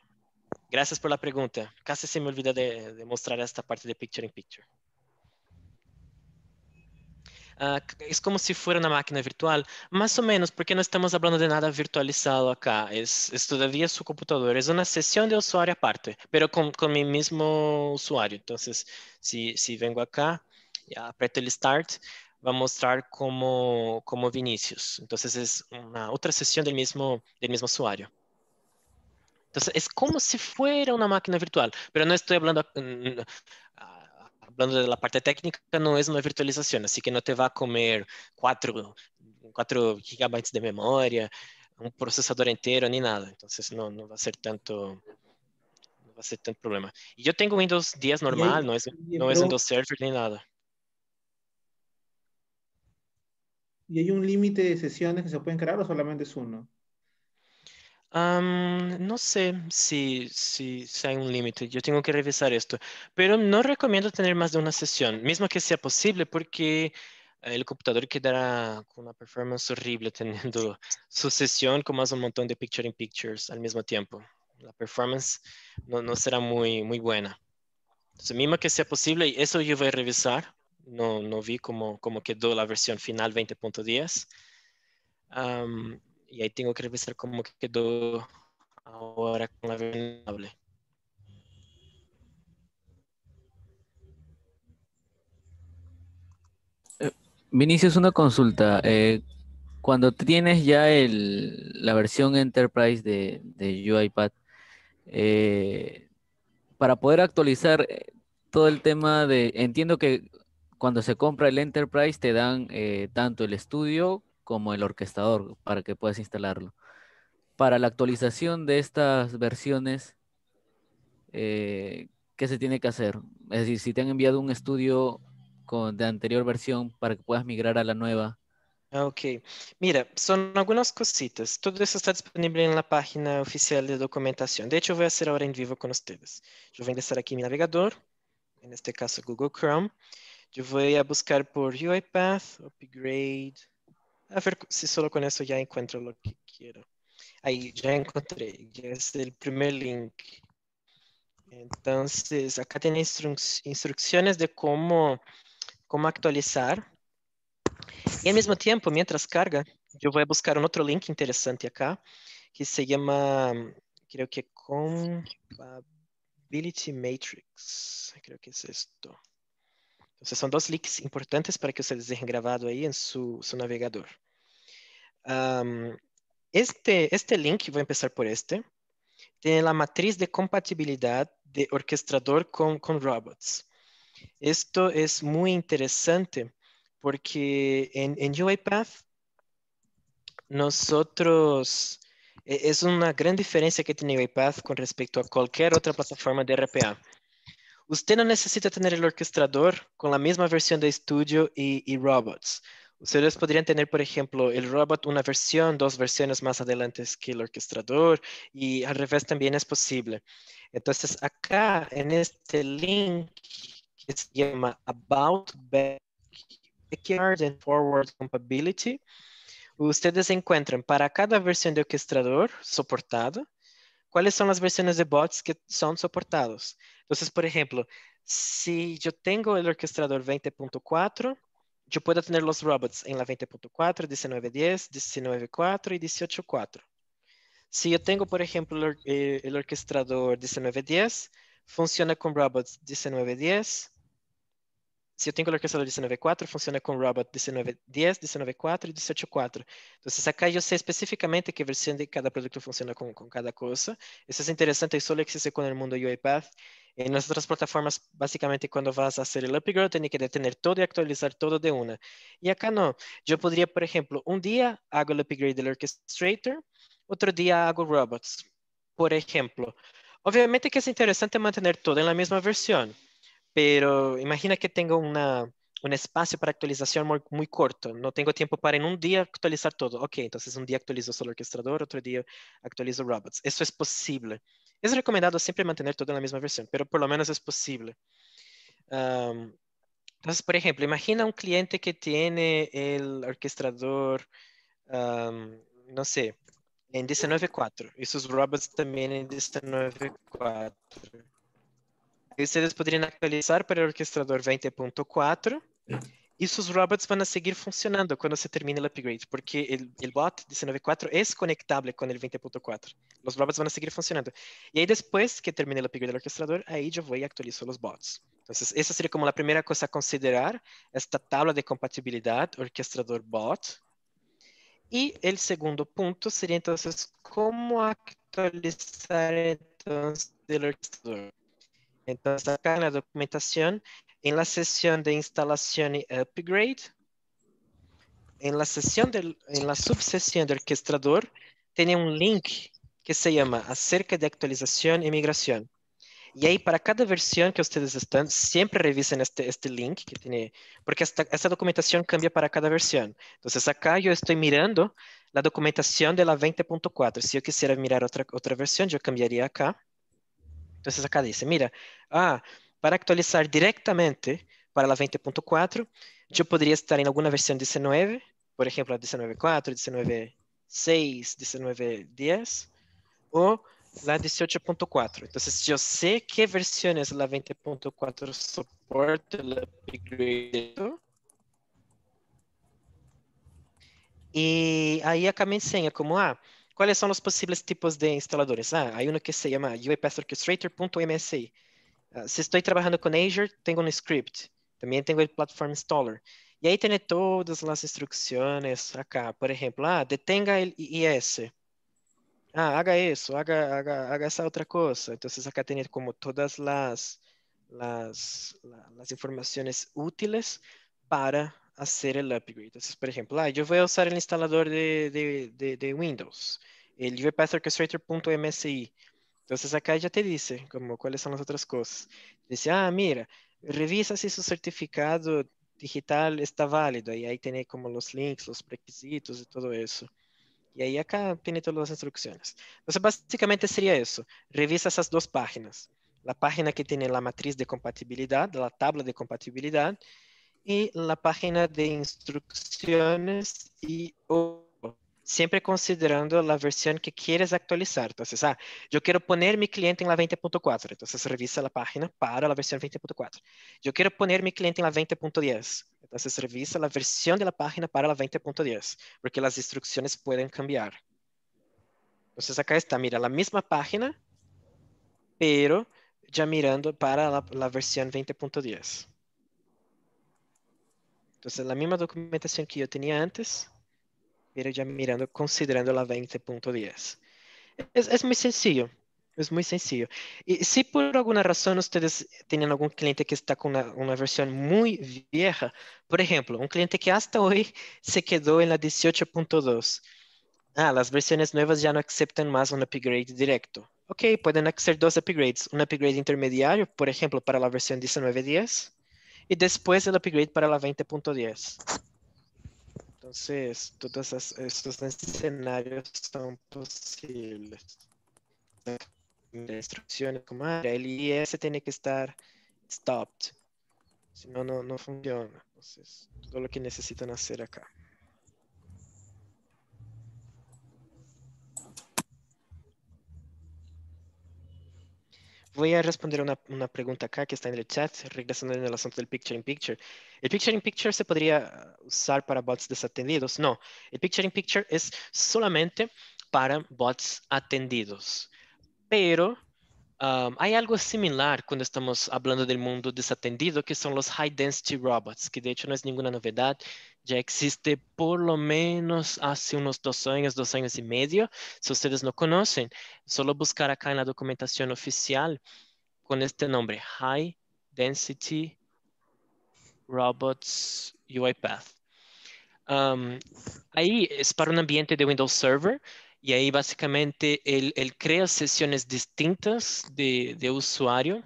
Gracias por la pregunta. Casi se me olvida de mostrar esta parte de Picture in Picture. uh, como se fosse uma máquina virtual, mais ou menos, porque não estamos falando de nada virtualizado acá, É es todavía su computador, es una sesión de usuario aparte, mas com o mesmo usuário. Então, se si, si vengo acá, ya aprieto Start, vai mostrar como, como Vinicius. Entonces, es una otra sesión del mismo, del mismo usuario. Entonces, como se fosse uma máquina virtual, mas não estou falando. Uh, mm, hablando de la parte técnica, no es una virtualización, así que no te va a comer 4, 4 gigabytes de memoria, un procesador entero ni nada. Entonces no, no va a ser tanto va a ser tanto problema. Y yo tengo Windows 10 normal, no es, no es Windows Server ni nada. ¿Y hay un límite de sesiones que se pueden crear o solamente es uno? no sé si, si, hay un límite, yo tengo que revisar esto, pero no recomiendo tener más de una sesión, mismo que sea posible, porque el computador quedará con una performance horrible teniendo su sesión con más un montón de picture in pictures al mismo tiempo. La performance no, no será muy, muy buena. Entonces, mismo que sea posible, y eso yo voy a revisar. No, no vi cómo, cómo quedó la versión final 20.10 y ahí tengo que revisar cómo quedó ahora con la variable. Eh, Vinicius, una consulta. Eh, cuando tienes ya la versión Enterprise de, de UiPath, eh, para poder actualizar todo el tema de, entiendo que cuando se compra el Enterprise te dan tanto el estudio como el orquestador para que puedas instalarlo. Para la actualización de estas versiones, eh, ¿qué se tiene que hacer? Es decir, si te han enviado un estudio de anterior versión para que puedas migrar a la nueva. Ah, ok, mira, son algunas cositas. Todo eso está disponible en la página oficial de documentación. De hecho, voy a hacer ahora en vivo con ustedes. Yo voy a ingresar aquí mi navegador, en este caso Google Chrome. Yo voy a buscar por UiPath, Upgrade, a ah, ver si solo con eso ya encuentro lo que quiero. Ahí ya encontré, es el primer link. Entonces, acá tiene instrucciones de cómo, cómo actualizar. Y al mismo tiempo, mientras carga, yo voy a buscar otro link interesante acá, que se llama, creo que Compatibility Matrix. Creo que es esto. Então, são dois links importantes para que vocês estejam gravado aí em seu, seu navegador. Um, este, este link, vou começar por este, tem a matriz de compatibilidade de orquestrador com, com robots. Isto é es muito interessante porque em, em UiPath nós. É, é uma grande diferença que tem UiPath com respeito a qualquer outra plataforma de RPA. Usted no necesita tener el orquestador con la misma versión de estudio y, robots. Ustedes podrían tener, por ejemplo, el robot una versión, dos versiones más adelante que el orquestador y al revés también es posible. Entonces, acá en este link que se llama About Backyard and Forward Compatibility, ustedes encuentran para cada versión de orquestador soportada Quais são as versões de bots que são soportados? Então, por exemplo, se eu tenho o orquestrador 20.4, eu posso ter os robots em la 20.4, 19.10, 19.4 e 18.4. Se eu tenho, por exemplo, o eh, orquestrador 19.10, funciona com robots 19.10, se eu tenho o cancelador de funciona com robot de 194 de e de Então, se acá eu sei especificamente que versão de cada produto funciona com, com cada coisa. Isso é interessante é só existe com o mundo UiPath. Em outras plataformas, basicamente, quando vas a fazer o upgrade, tem que detener todo e atualizar todo de uma. E acá não. Eu poderia, por exemplo, um dia hago o upgrade do orchestrator, outro dia hago robots, por exemplo. Obviamente que é interessante manter tudo na mesma versão. pero imagina que tengo un espacio para actualización muy, corto. No tengo tiempo para en un día actualizar todo. Ok, entonces un día actualizo solo el orquestador, otro día actualizo robots. Eso es posible. Es recomendado siempre mantener todo en la misma versión, pero por lo menos es posible. entonces, por ejemplo, imagina un cliente que tiene el orquestador, no sé, en 19.4 y sus robots también en 19.4. vocês poderiam atualizar para o orquestrador 20.4 e seus robots vão seguir funcionando quando você termina o upgrade, porque o bot 19.4 é conectável com o 20.4. Os robots vão seguir funcionando. E aí, depois que termine o upgrade do orquestrador, aí eu vou e atualizo os bots. Então, essa seria como a primeira coisa a considerar, esta tabla de compatibilidade orquestrador-bot. E o segundo ponto seria, então, como atualizar, então, o orquestrador. Entonces, acá en la documentación, en la sesión de instalación y upgrade, en la sesión en la subsesión de orquestador, tiene un link que se llama acerca de actualización y migración. Y ahí para cada versión que ustedes están, siempre revisen este, este link que tiene, porque esta, esta documentación cambia para cada versión. Entonces acá yo estoy mirando la documentación de la 20.4. Si yo quisiera mirar otra, otra versión, yo cambiaría acá. Entonces acá dice, mira, ah, para actualizar directamente para la 20.4, yo podría estar en alguna versión 19, por ejemplo, a 19.4, 19.6, 19.10 o la 18.4. Entonces yo sé qué versiones la 20.4 soporta el upgrade. Y ahí acá me enseña como, ah, Quais são os possíveis tipos de instaladores? Ah, há um que se llama UiPath Orchestrator.msi. Uh, ah, Se estou trabalhando com Azure, tenho um script. Também tenho o Platform Installer. E aí tem todas as instruções acá. Por exemplo, ah, detenga o IIS. Ah, haga isso, haga, haga, haga coisa. Então, cosa. Entonces acá tem como todas as informações úteis para hacer el upgrade. Entonces, por ejemplo, ah, yo voy a usar el instalador de, de, de, Windows, el UiPath Entonces acá ya te dice como cuáles son las otras cosas. Dice, ah, mira, revisa si su certificado digital está válido. Y ahí tiene como los links, los requisitos y todo eso. Y ahí acá tiene todas las instrucciones. Entonces básicamente sería eso. Revisa esas dos páginas. La página que tiene la matriz de compatibilidad, la tabla de compatibilidad, y la página de instrucciones y siempre considerando la versión que quieres actualizar. Entonces, ah, yo quiero poner mi cliente en la 20.4, entonces revisa la página para la versión 20.4. Yo quiero poner mi cliente en la 20.10, entonces revisa la versión de la página para la 20.10, porque las instrucciones pueden cambiar. Entonces acá está, mira, la misma página, pero ya mirando para la versión 20.10. Entonces, la misma documentación que yo tenía antes, pero ya mirando, considerando la 20.10. Es, muy sencillo, es muy sencillo. Y si por alguna razón ustedes tienen algún cliente que está con una, versión muy vieja, por ejemplo, un cliente que hasta hoy se quedó en la 18.2. Ah, las versiones nuevas ya no aceptan más un upgrade directo. Ok, pueden hacer dos upgrades, un upgrade intermediario, por ejemplo, para la versión 19.10 y después el upgrade para la 20.10. Entonces, todos estos escenarios son posibles. Instrucciones como ah, el IS tiene que estar stopped. Si no, no, no funciona. Entonces, todo lo que necesitan hacer acá. Voy a responder una, una, pregunta acá que está en el chat, regresando en el asunto del Picture in Picture. ¿El Picture in Picture se podría usar para bots desatendidos? No, el Picture in Picture es solamente para bots atendidos. Pero um, hay algo similar cuando estamos hablando del mundo desatendido, que son los high density robots, que de hecho no es ninguna novedad, ya existe por lo menos hace unos dos años, dos años y medio. Si ustedes no conocen, solo buscar acá en la documentación oficial con este nombre, High Density Robots UiPath. Um, ahí es para un ambiente de Windows Server y ahí básicamente él, crea sesiones distintas de usuario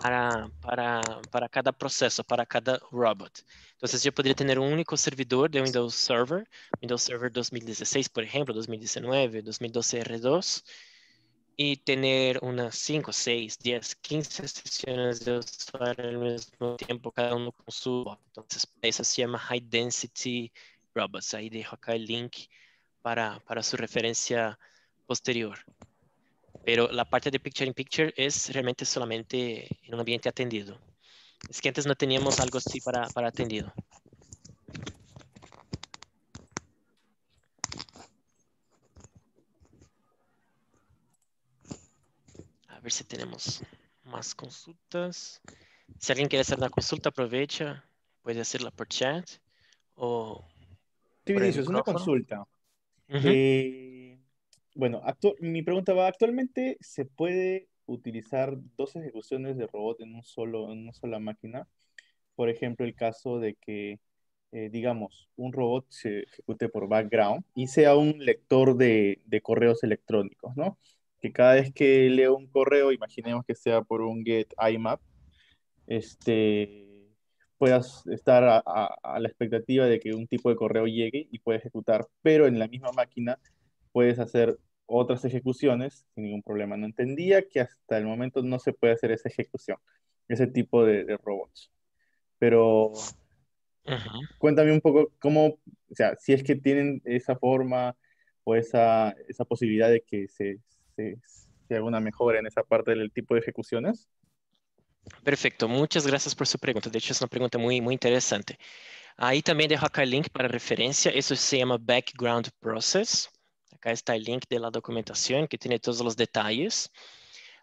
para, para, para cada processo, para cada robot. Então, você já poderia ter um único servidor de Windows Server, Windows Server 2016, por exemplo, 2019, 2012 R2, e ter umas 5, 6, 10, 15 seções de usuário ao mesmo tempo, cada um com sua. Então, isso se chama High Density Robots. Aí deixo acá o link para, para sua referência posterior. pero la parte de Picture in Picture es realmente solamente en un ambiente atendido. Es que antes no teníamos algo así para, para atendido. A ver si tenemos más consultas. Si alguien quiere hacer una consulta, aprovecha. Puede hacerla por chat o... Sí, es una consulta. Bueno, mi pregunta va, ¿actualmente se puede utilizar dos ejecuciones de robot en, un solo, en una sola máquina? Por ejemplo, el caso de que, eh, digamos, un robot se ejecute por background y sea un lector de, correos electrónicos, ¿no? Que cada vez que leo un correo, imaginemos que sea por un get IMAP, este, puedas estar a, la expectativa de que un tipo de correo llegue y pueda ejecutar, pero en la misma máquina puedes hacer otras ejecuciones sin ningún problema. No entendía que hasta el momento no se puede hacer esa ejecución, ese tipo de, robots. Pero cuéntame un poco cómo, o sea, si es que tienen esa forma o esa, esa posibilidad de que se, se, haga una mejora en esa parte del tipo de ejecuciones. Perfecto, muchas gracias por su pregunta. De hecho, es una pregunta muy, muy interesante. Ahí también dejo acá el link para referencia. Eso se llama Background Process. Acá está o link da documentação que tem todos os detalhes.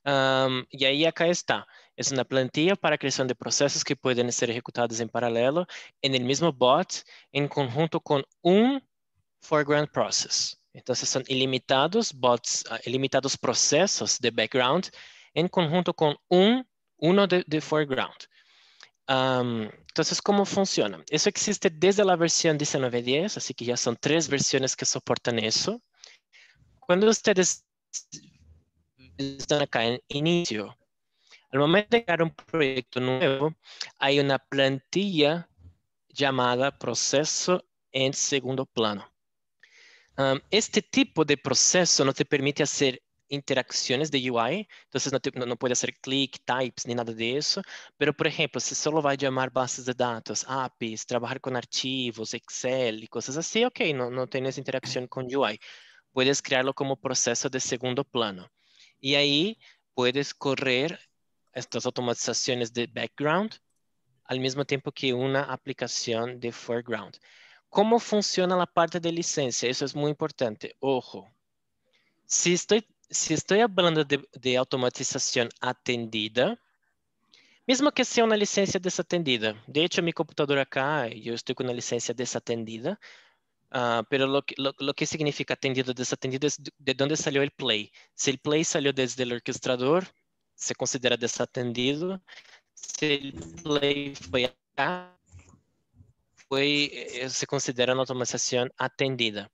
Um, e aí acá está. É uma plantilla para criação de processos que podem ser executados em paralelo em el mesmo bot em conjunto com um foreground process. Então, são ilimitados bots, ah, ilimitados processos de background em conjunto com um, uno de, de foreground. Um, então, como funciona? Isso existe desde a versão 19.10, assim que já são três versões que suportam isso. Cuando ustedes están acá en inicio, al momento de crear un proyecto nuevo, hay una plantilla llamada proceso en segundo plano. Um, este tipo de proceso no te permite hacer interacciones de UI, entonces no, te, no, no puede hacer clic, types, ni nada de eso, pero por ejemplo, se solo va a llamar bases de datos, APIs, trabajar con archivos, Excel y cosas así, ok, no, no tienes interacción con UI. puedes crearlo como proceso de segundo plano. Y ahí puedes correr estas automatizaciones de background al mismo tiempo que una aplicación de foreground. ¿Cómo funciona la parte de licencia? Eso es muy importante. Ojo, si estoy, hablando de, automatización atendida, mismo que sea una licencia desatendida. De hecho, mi computadora acá, yo estoy con una licencia desatendida, Uh, pero lo que, lo, lo que, significa atendido, desatendido es de dónde salió el play. Si el play salió desde el orquestador, se considera desatendido. Si el play fue acá, foi, eh, se considera una automatización atendida.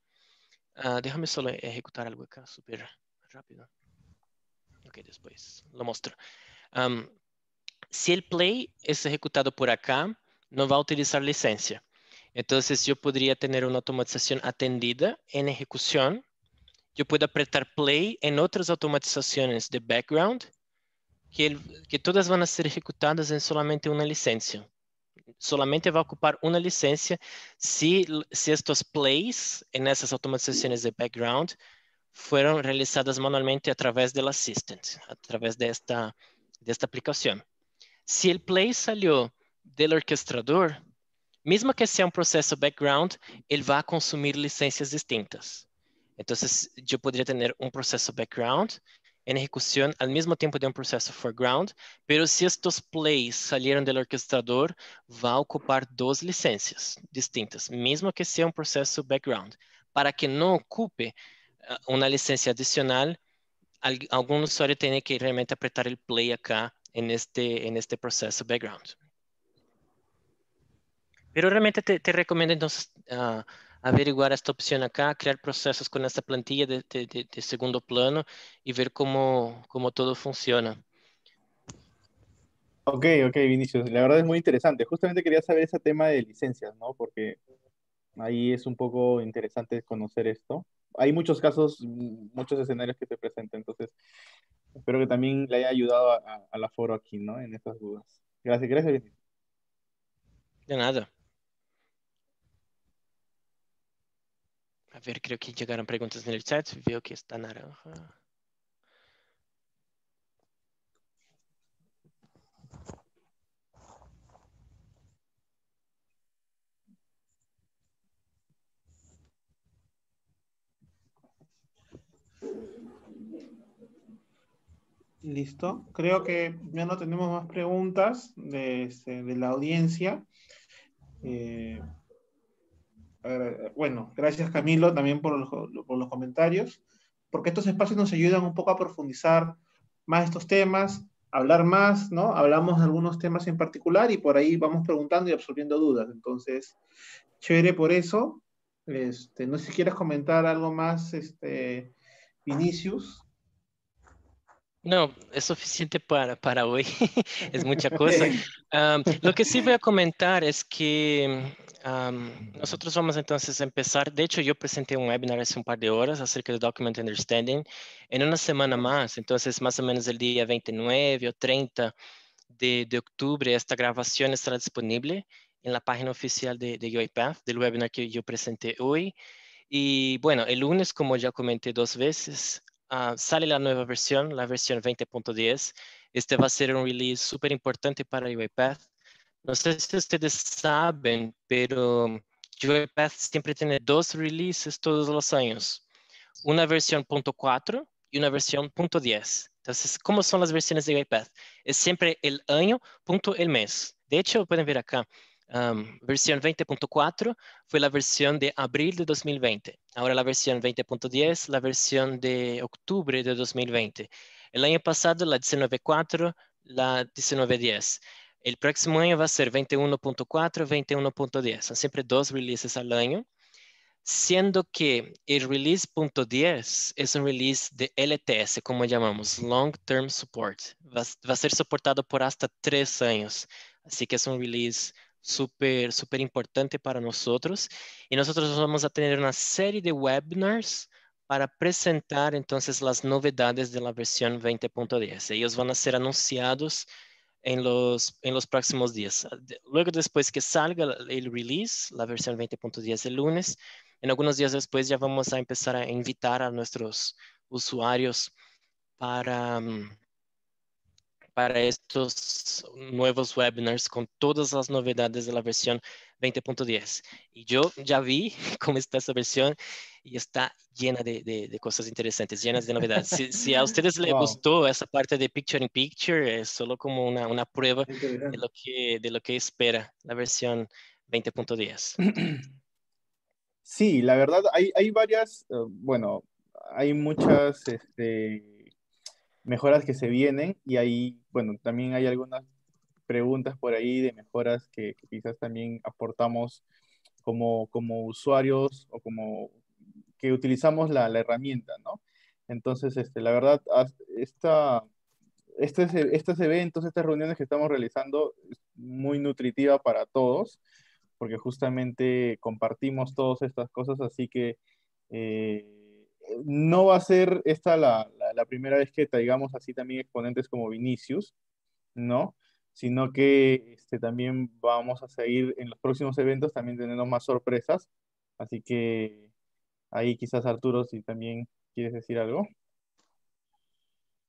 Uh, déjame solo ejecutar algo acá súper rápido. Ok, después lo muestro. Um, si el play es ejecutado por acá, no va a utilizar licencia. Entonces yo podría tener una automatización atendida en ejecución. Yo puedo apretar play en otras automatizaciones de background que, el, que todas van a ser ejecutadas en solamente una licencia. Solamente va a ocupar una licencia si, si estos plays en esas automatizaciones de background fueron realizadas manualmente a través del assistant, a través de esta, de esta aplicación. Si el play salió del orquestador, mesmo que seja um processo background, ele vai consumir licenças distintas. Então, eu poderia ter um processo background em ejecução ao mesmo tempo de um processo foreground, mas se estes plays saíram do orquestrador, vai ocupar duas licenças distintas, mesmo que seja um processo background. Para que não ocupe eh, uma licença adicional, algum usuário tem que realmente apertar o play acá neste, neste processo background. Pero realmente te, te recomiendo entonces ah, averiguar esta opción acá, crear procesos con esta plantilla de, de, segundo plano y ver cómo, cómo todo funciona. Ok, ok, Vinicius. La verdad es muy interesante. Justamente quería saber ese tema de licencias, ¿no? Porque ahí es un poco interesante conocer esto. Hay muchos casos, mm, muchos escenarios que te presentan, entonces espero que también le haya ayudado a, a, al aforo aquí, ¿no? En estas dudas. Gracias, gracias, Vinicius. De nada. A ver, creo que llegaron preguntas en el chat. Veo que está naranja. Listo. Creo que ya no tenemos más preguntas de, este, la audiencia. Eh, eh, bueno, gracias Camilo también por los, comentarios, porque estos espacios nos ayudan un poco a profundizar más estos temas, hablar más, ¿no? Hablamos de algunos temas en particular y por ahí vamos preguntando y absorbiendo dudas. Entonces, chévere por eso. Este, no sé si quieres comentar algo más, este, Vinicius. No, es suficiente para, para hoy. es mucha cosa. lo que sí voy a comentar es que nosotros vamos entonces a empezar. De hecho, yo presenté un webinar hace un par de horas acerca de Document Understanding en una semana más. Entonces, más o menos el día 29 o 30 de, octubre, esta grabación estará disponible en la página oficial de, de UiPath, del webinar que yo presenté hoy. Y bueno, el lunes, como ya comenté dos veces, Ah, sale la nueva versión, la versión 20.10. Este va a ser un release súper importante para UiPath. No sé si ustedes saben, pero UiPath um, siempre tiene dos releases todos los años. Una versión .4 y una versión .10. Entonces, ¿cómo son las versiones de UiPath? Es siempre el año punto el mes. De hecho, pueden ver acá, versión 20.4 fue la versión de abril de 2020. Ahora la versión 20.10, la versión de octubre de 2020. El año pasado la 19.4, la 19.10. El próximo año va a ser 21.4, 21.10. Son siempre dos releases al año siendo que el release.10 es un release de LTS, como llamamos, Long Term Support. Va, va, a ser soportado por hasta tres años, así que es un release super super importante para nós. E nós vamos a uma série de webinars para apresentar, então as novidades de la versión 20.10. eles vão ser anunciados em los, en los próximos dias logo depois que salga o release, a versão 20.10 de lunes, em alguns dias depois já vamos a começar a invitar a nossos usuários para... Um, mm, para estos nuevos webinars con todas las novedades de la versión 20.10. Y yo ya vi cómo está esa versión y está llena de, de, cosas interesantes, llenas de novedades. Si, a ustedes les gustó esa parte de Picture in Picture, es solo como una, una prueba de lo, que, de lo que espera la versión 20.10. Sí, la verdad, hay, hay varias, eh, bueno, hay muchas... Este, mejoras que se vienen y ahí, bueno, también hay algunas preguntas por ahí de mejoras que, quizás también aportamos como, como usuarios o como que utilizamos la, la herramienta, ¿no? Entonces, este, la verdad, esta, estos, estos eventos, estas reuniones que estamos realizando, es muy nutritiva para todos, porque justamente compartimos todas estas cosas, así que eh, no va a ser esta la, la, primera vez que traigamos así también exponentes como Vinicius, ¿no? Sino que este, también vamos a seguir en los próximos eventos, también tenemos más sorpresas. Así que ahí quizás Arturo, si también quieres decir algo.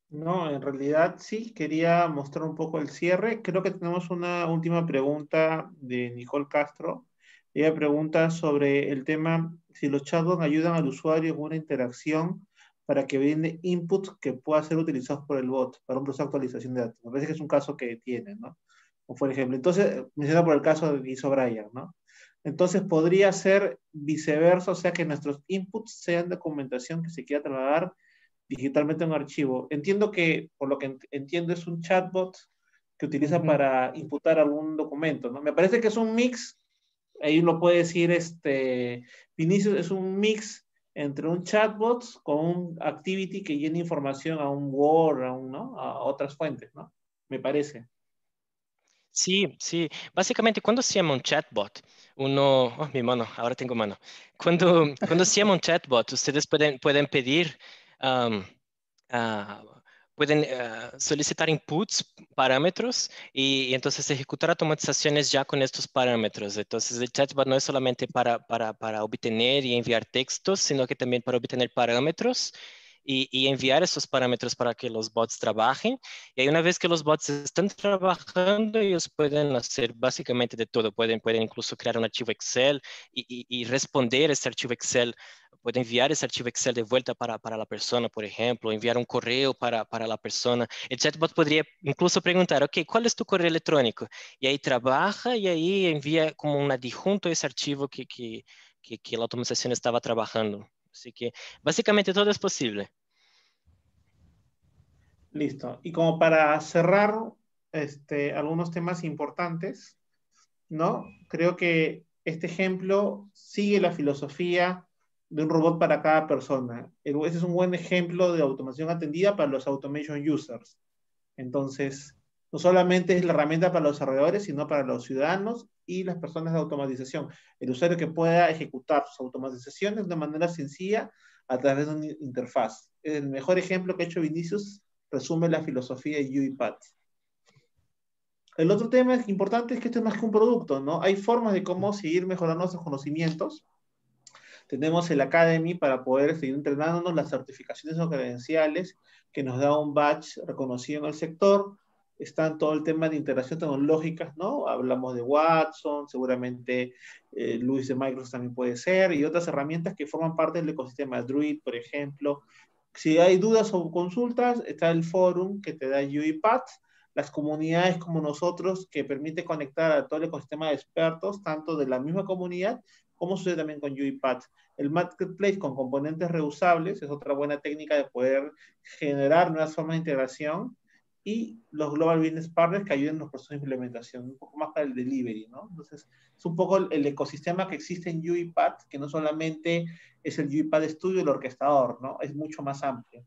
No, en realidad sí, quería mostrar un poco el cierre. Creo que tenemos una última pregunta de Nicole Castro. Ella pregunta sobre el tema si los chatbots ayudan al usuario en una interacción para que viene input que pueda ser utilizado por el bot para un proceso de actualización de datos. Me parece que es un caso que tiene, ¿no? O por ejemplo, entonces, siento por el caso de hizo Brian, ¿no? Entonces podría ser viceversa, o sea que nuestros inputs sean documentación que se quiera trasladar digitalmente en un archivo. Entiendo que, por lo que entiendo, es un chatbot que utiliza para imputar algún documento, ¿no? Me parece que es un mix, ahí lo puede decir este, Vinicius, es un mix entre un chatbot con un activity que llena información a un Word, a, un, ¿no? a otras fuentes, ¿no? Me parece. Sí, sí. Básicamente, cuando se llama un chatbot, uno, oh, mi mano, ahora tengo mano. Cuando, cuando se llama un chatbot, ustedes pueden, pueden pedir um, pueden eh, solicitar inputs, parámetros, y, entonces ejecutar automatizaciones ya con estos parámetros. Entonces el chatbot no es solamente para, para, para obtener y enviar textos, sino que también para obtener parámetros y, enviar esos parámetros para que los bots trabajen. Y una vez que los bots están trabajando, ellos pueden hacer básicamente de todo. Pueden, pueden incluso crear un archivo Excel y, y responder ese archivo Excel puede enviar ese archivo Excel de vuelta para, para la persona, por ejemplo, enviar un correo para, para la persona. El chatbot podría incluso preguntar, ok, ¿cuál es tu correo electrónico? Y ahí trabaja y ahí envía como un adjunto ese archivo que, que, que, la automatización estaba trabajando. Así que básicamente todo es posible. Listo. Y como para cerrar este, algunos temas importantes, ¿no? Creo que este ejemplo sigue la filosofía de un robot para cada persona. E, ese es un buen ejemplo de automación atendida para los automation users. Entonces, no solamente es la herramienta para los desarrolladores, sino para los ciudadanos y las personas de automatización. El usuario que pueda ejecutar sus automatizaciones de manera sencilla a través de una interfaz. El mejor ejemplo que ha hecho Vinicius resume la filosofía de UiPath. El otro tema importante es que esto es más que un producto, ¿no? Hay formas de cómo seguir mejorando nuestros conocimientos tenemos el Academy para poder seguir entrenándonos, las certificaciones o credenciales que nos da un badge reconocido en el sector. Están todo el tema de integración tecnológica, ¿no? Hablamos de Watson, seguramente eh, Luis de Microsoft también puede ser, y otras herramientas que forman parte del ecosistema Druid, por ejemplo. Si hay dudas o consultas, está el forum que te da UiPath, las comunidades como nosotros que permite conectar a todo el ecosistema de expertos, tanto de la misma comunidad ¿Cómo sucede también con UiPath. El marketplace con componentes reusables es otra buena técnica de poder generar nuevas formas de integración y los Global Business Partners que ayuden en los procesos de implementación, un poco más para el delivery, ¿no? Entonces, es un poco el, ecosistema que existe en UiPath, que no solamente es el UiPath Studio, el orquestador, ¿no? Es mucho más amplio.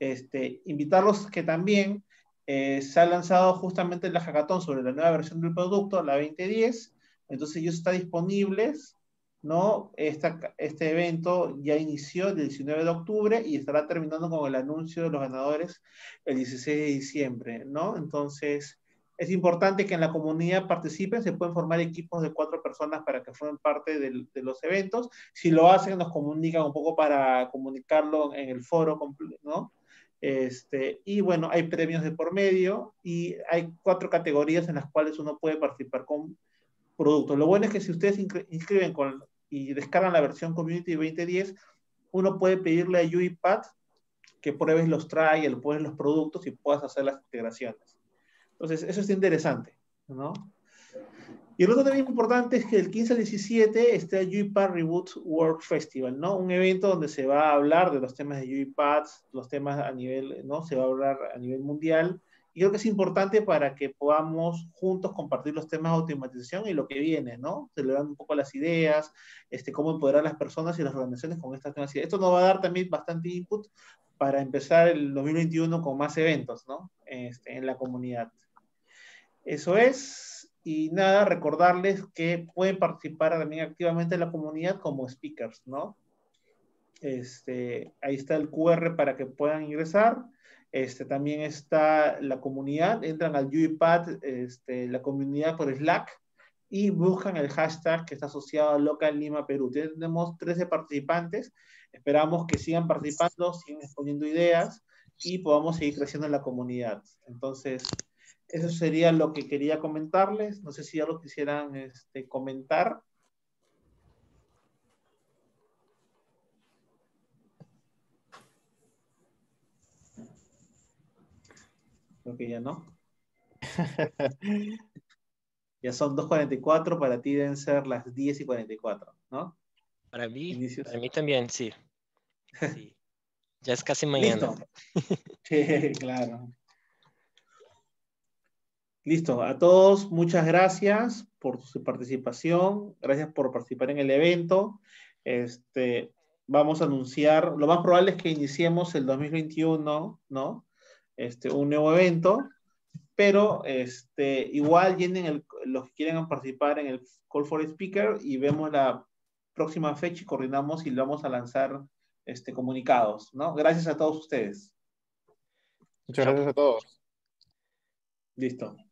Este, invitarlos que también eh, se ha lanzado justamente la hackathon sobre la nueva versión del producto, la 2010, entonces ellos están disponibles, ¿no? este evento ya inició el 19 de octubre y estará terminando con el anuncio de los ganadores el 16 de diciembre, ¿no? Entonces es importante que en la comunidad participen, se pueden formar equipos de cuatro personas para que formen parte de los eventos. Si lo hacen, nos comunican un poco para comunicarlo en el foro, ¿no? Este, y bueno, hay premios de por medio y hay cuatro categorías en las cuales uno puede participar con productos. Lo bueno es que si ustedes inscriben con, y descargan la versión Community 2010, uno puede pedirle a UiPath que pruebes los trials, pones los productos y puedas hacer las integraciones. Entonces, eso es interesante, ¿no? Y lo otro también importante es que el 15 al 17 está UiPath Reboot Work Festival, ¿no? Un evento donde se va a hablar de los temas de UiPath, los temas a nivel, ¿no? Se va a hablar a nivel mundial y creo que es importante para que podamos juntos compartir los temas de automatización y lo que viene, ¿no? Celebrando un poco las ideas, este, cómo empoderar a las personas y las organizaciones con estas temas. Esto nos va a dar también bastante input para empezar el 2021 con más eventos, ¿no? Este, en la comunidad. Eso es. Y nada, recordarles que pueden participar también activamente en la comunidad como speakers, ¿no? Este, ahí está el QR para que puedan ingresar. Este, también está la comunidad, entran al UiPath, este, la comunidad por Slack y buscan el hashtag que está asociado a Local Lima Perú. Tenemos 13 participantes, esperamos que sigan participando, sigan exponiendo ideas y podamos seguir creciendo en la comunidad. Entonces, eso sería lo que quería comentarles. No sé si lo quisieran este, comentar. que ya no. ya son 2.44, para ti deben ser las 10.44 ¿no? Para mí, para mí también, sí. Ya es casi mañana. claro. Listo, a todos muchas gracias por su participación, gracias por participar en el evento. Este, vamos a anunciar, lo más probable es que iniciemos el 2021, ¿no? este, un nuevo evento, pero este, igual llenen los que quieran participar en el Call for Speaker y vemos la próxima fecha y coordinamos y vamos a lanzar este, comunicados. ¿no? Gracias a todos ustedes. Muchas gracias a todos. Listo.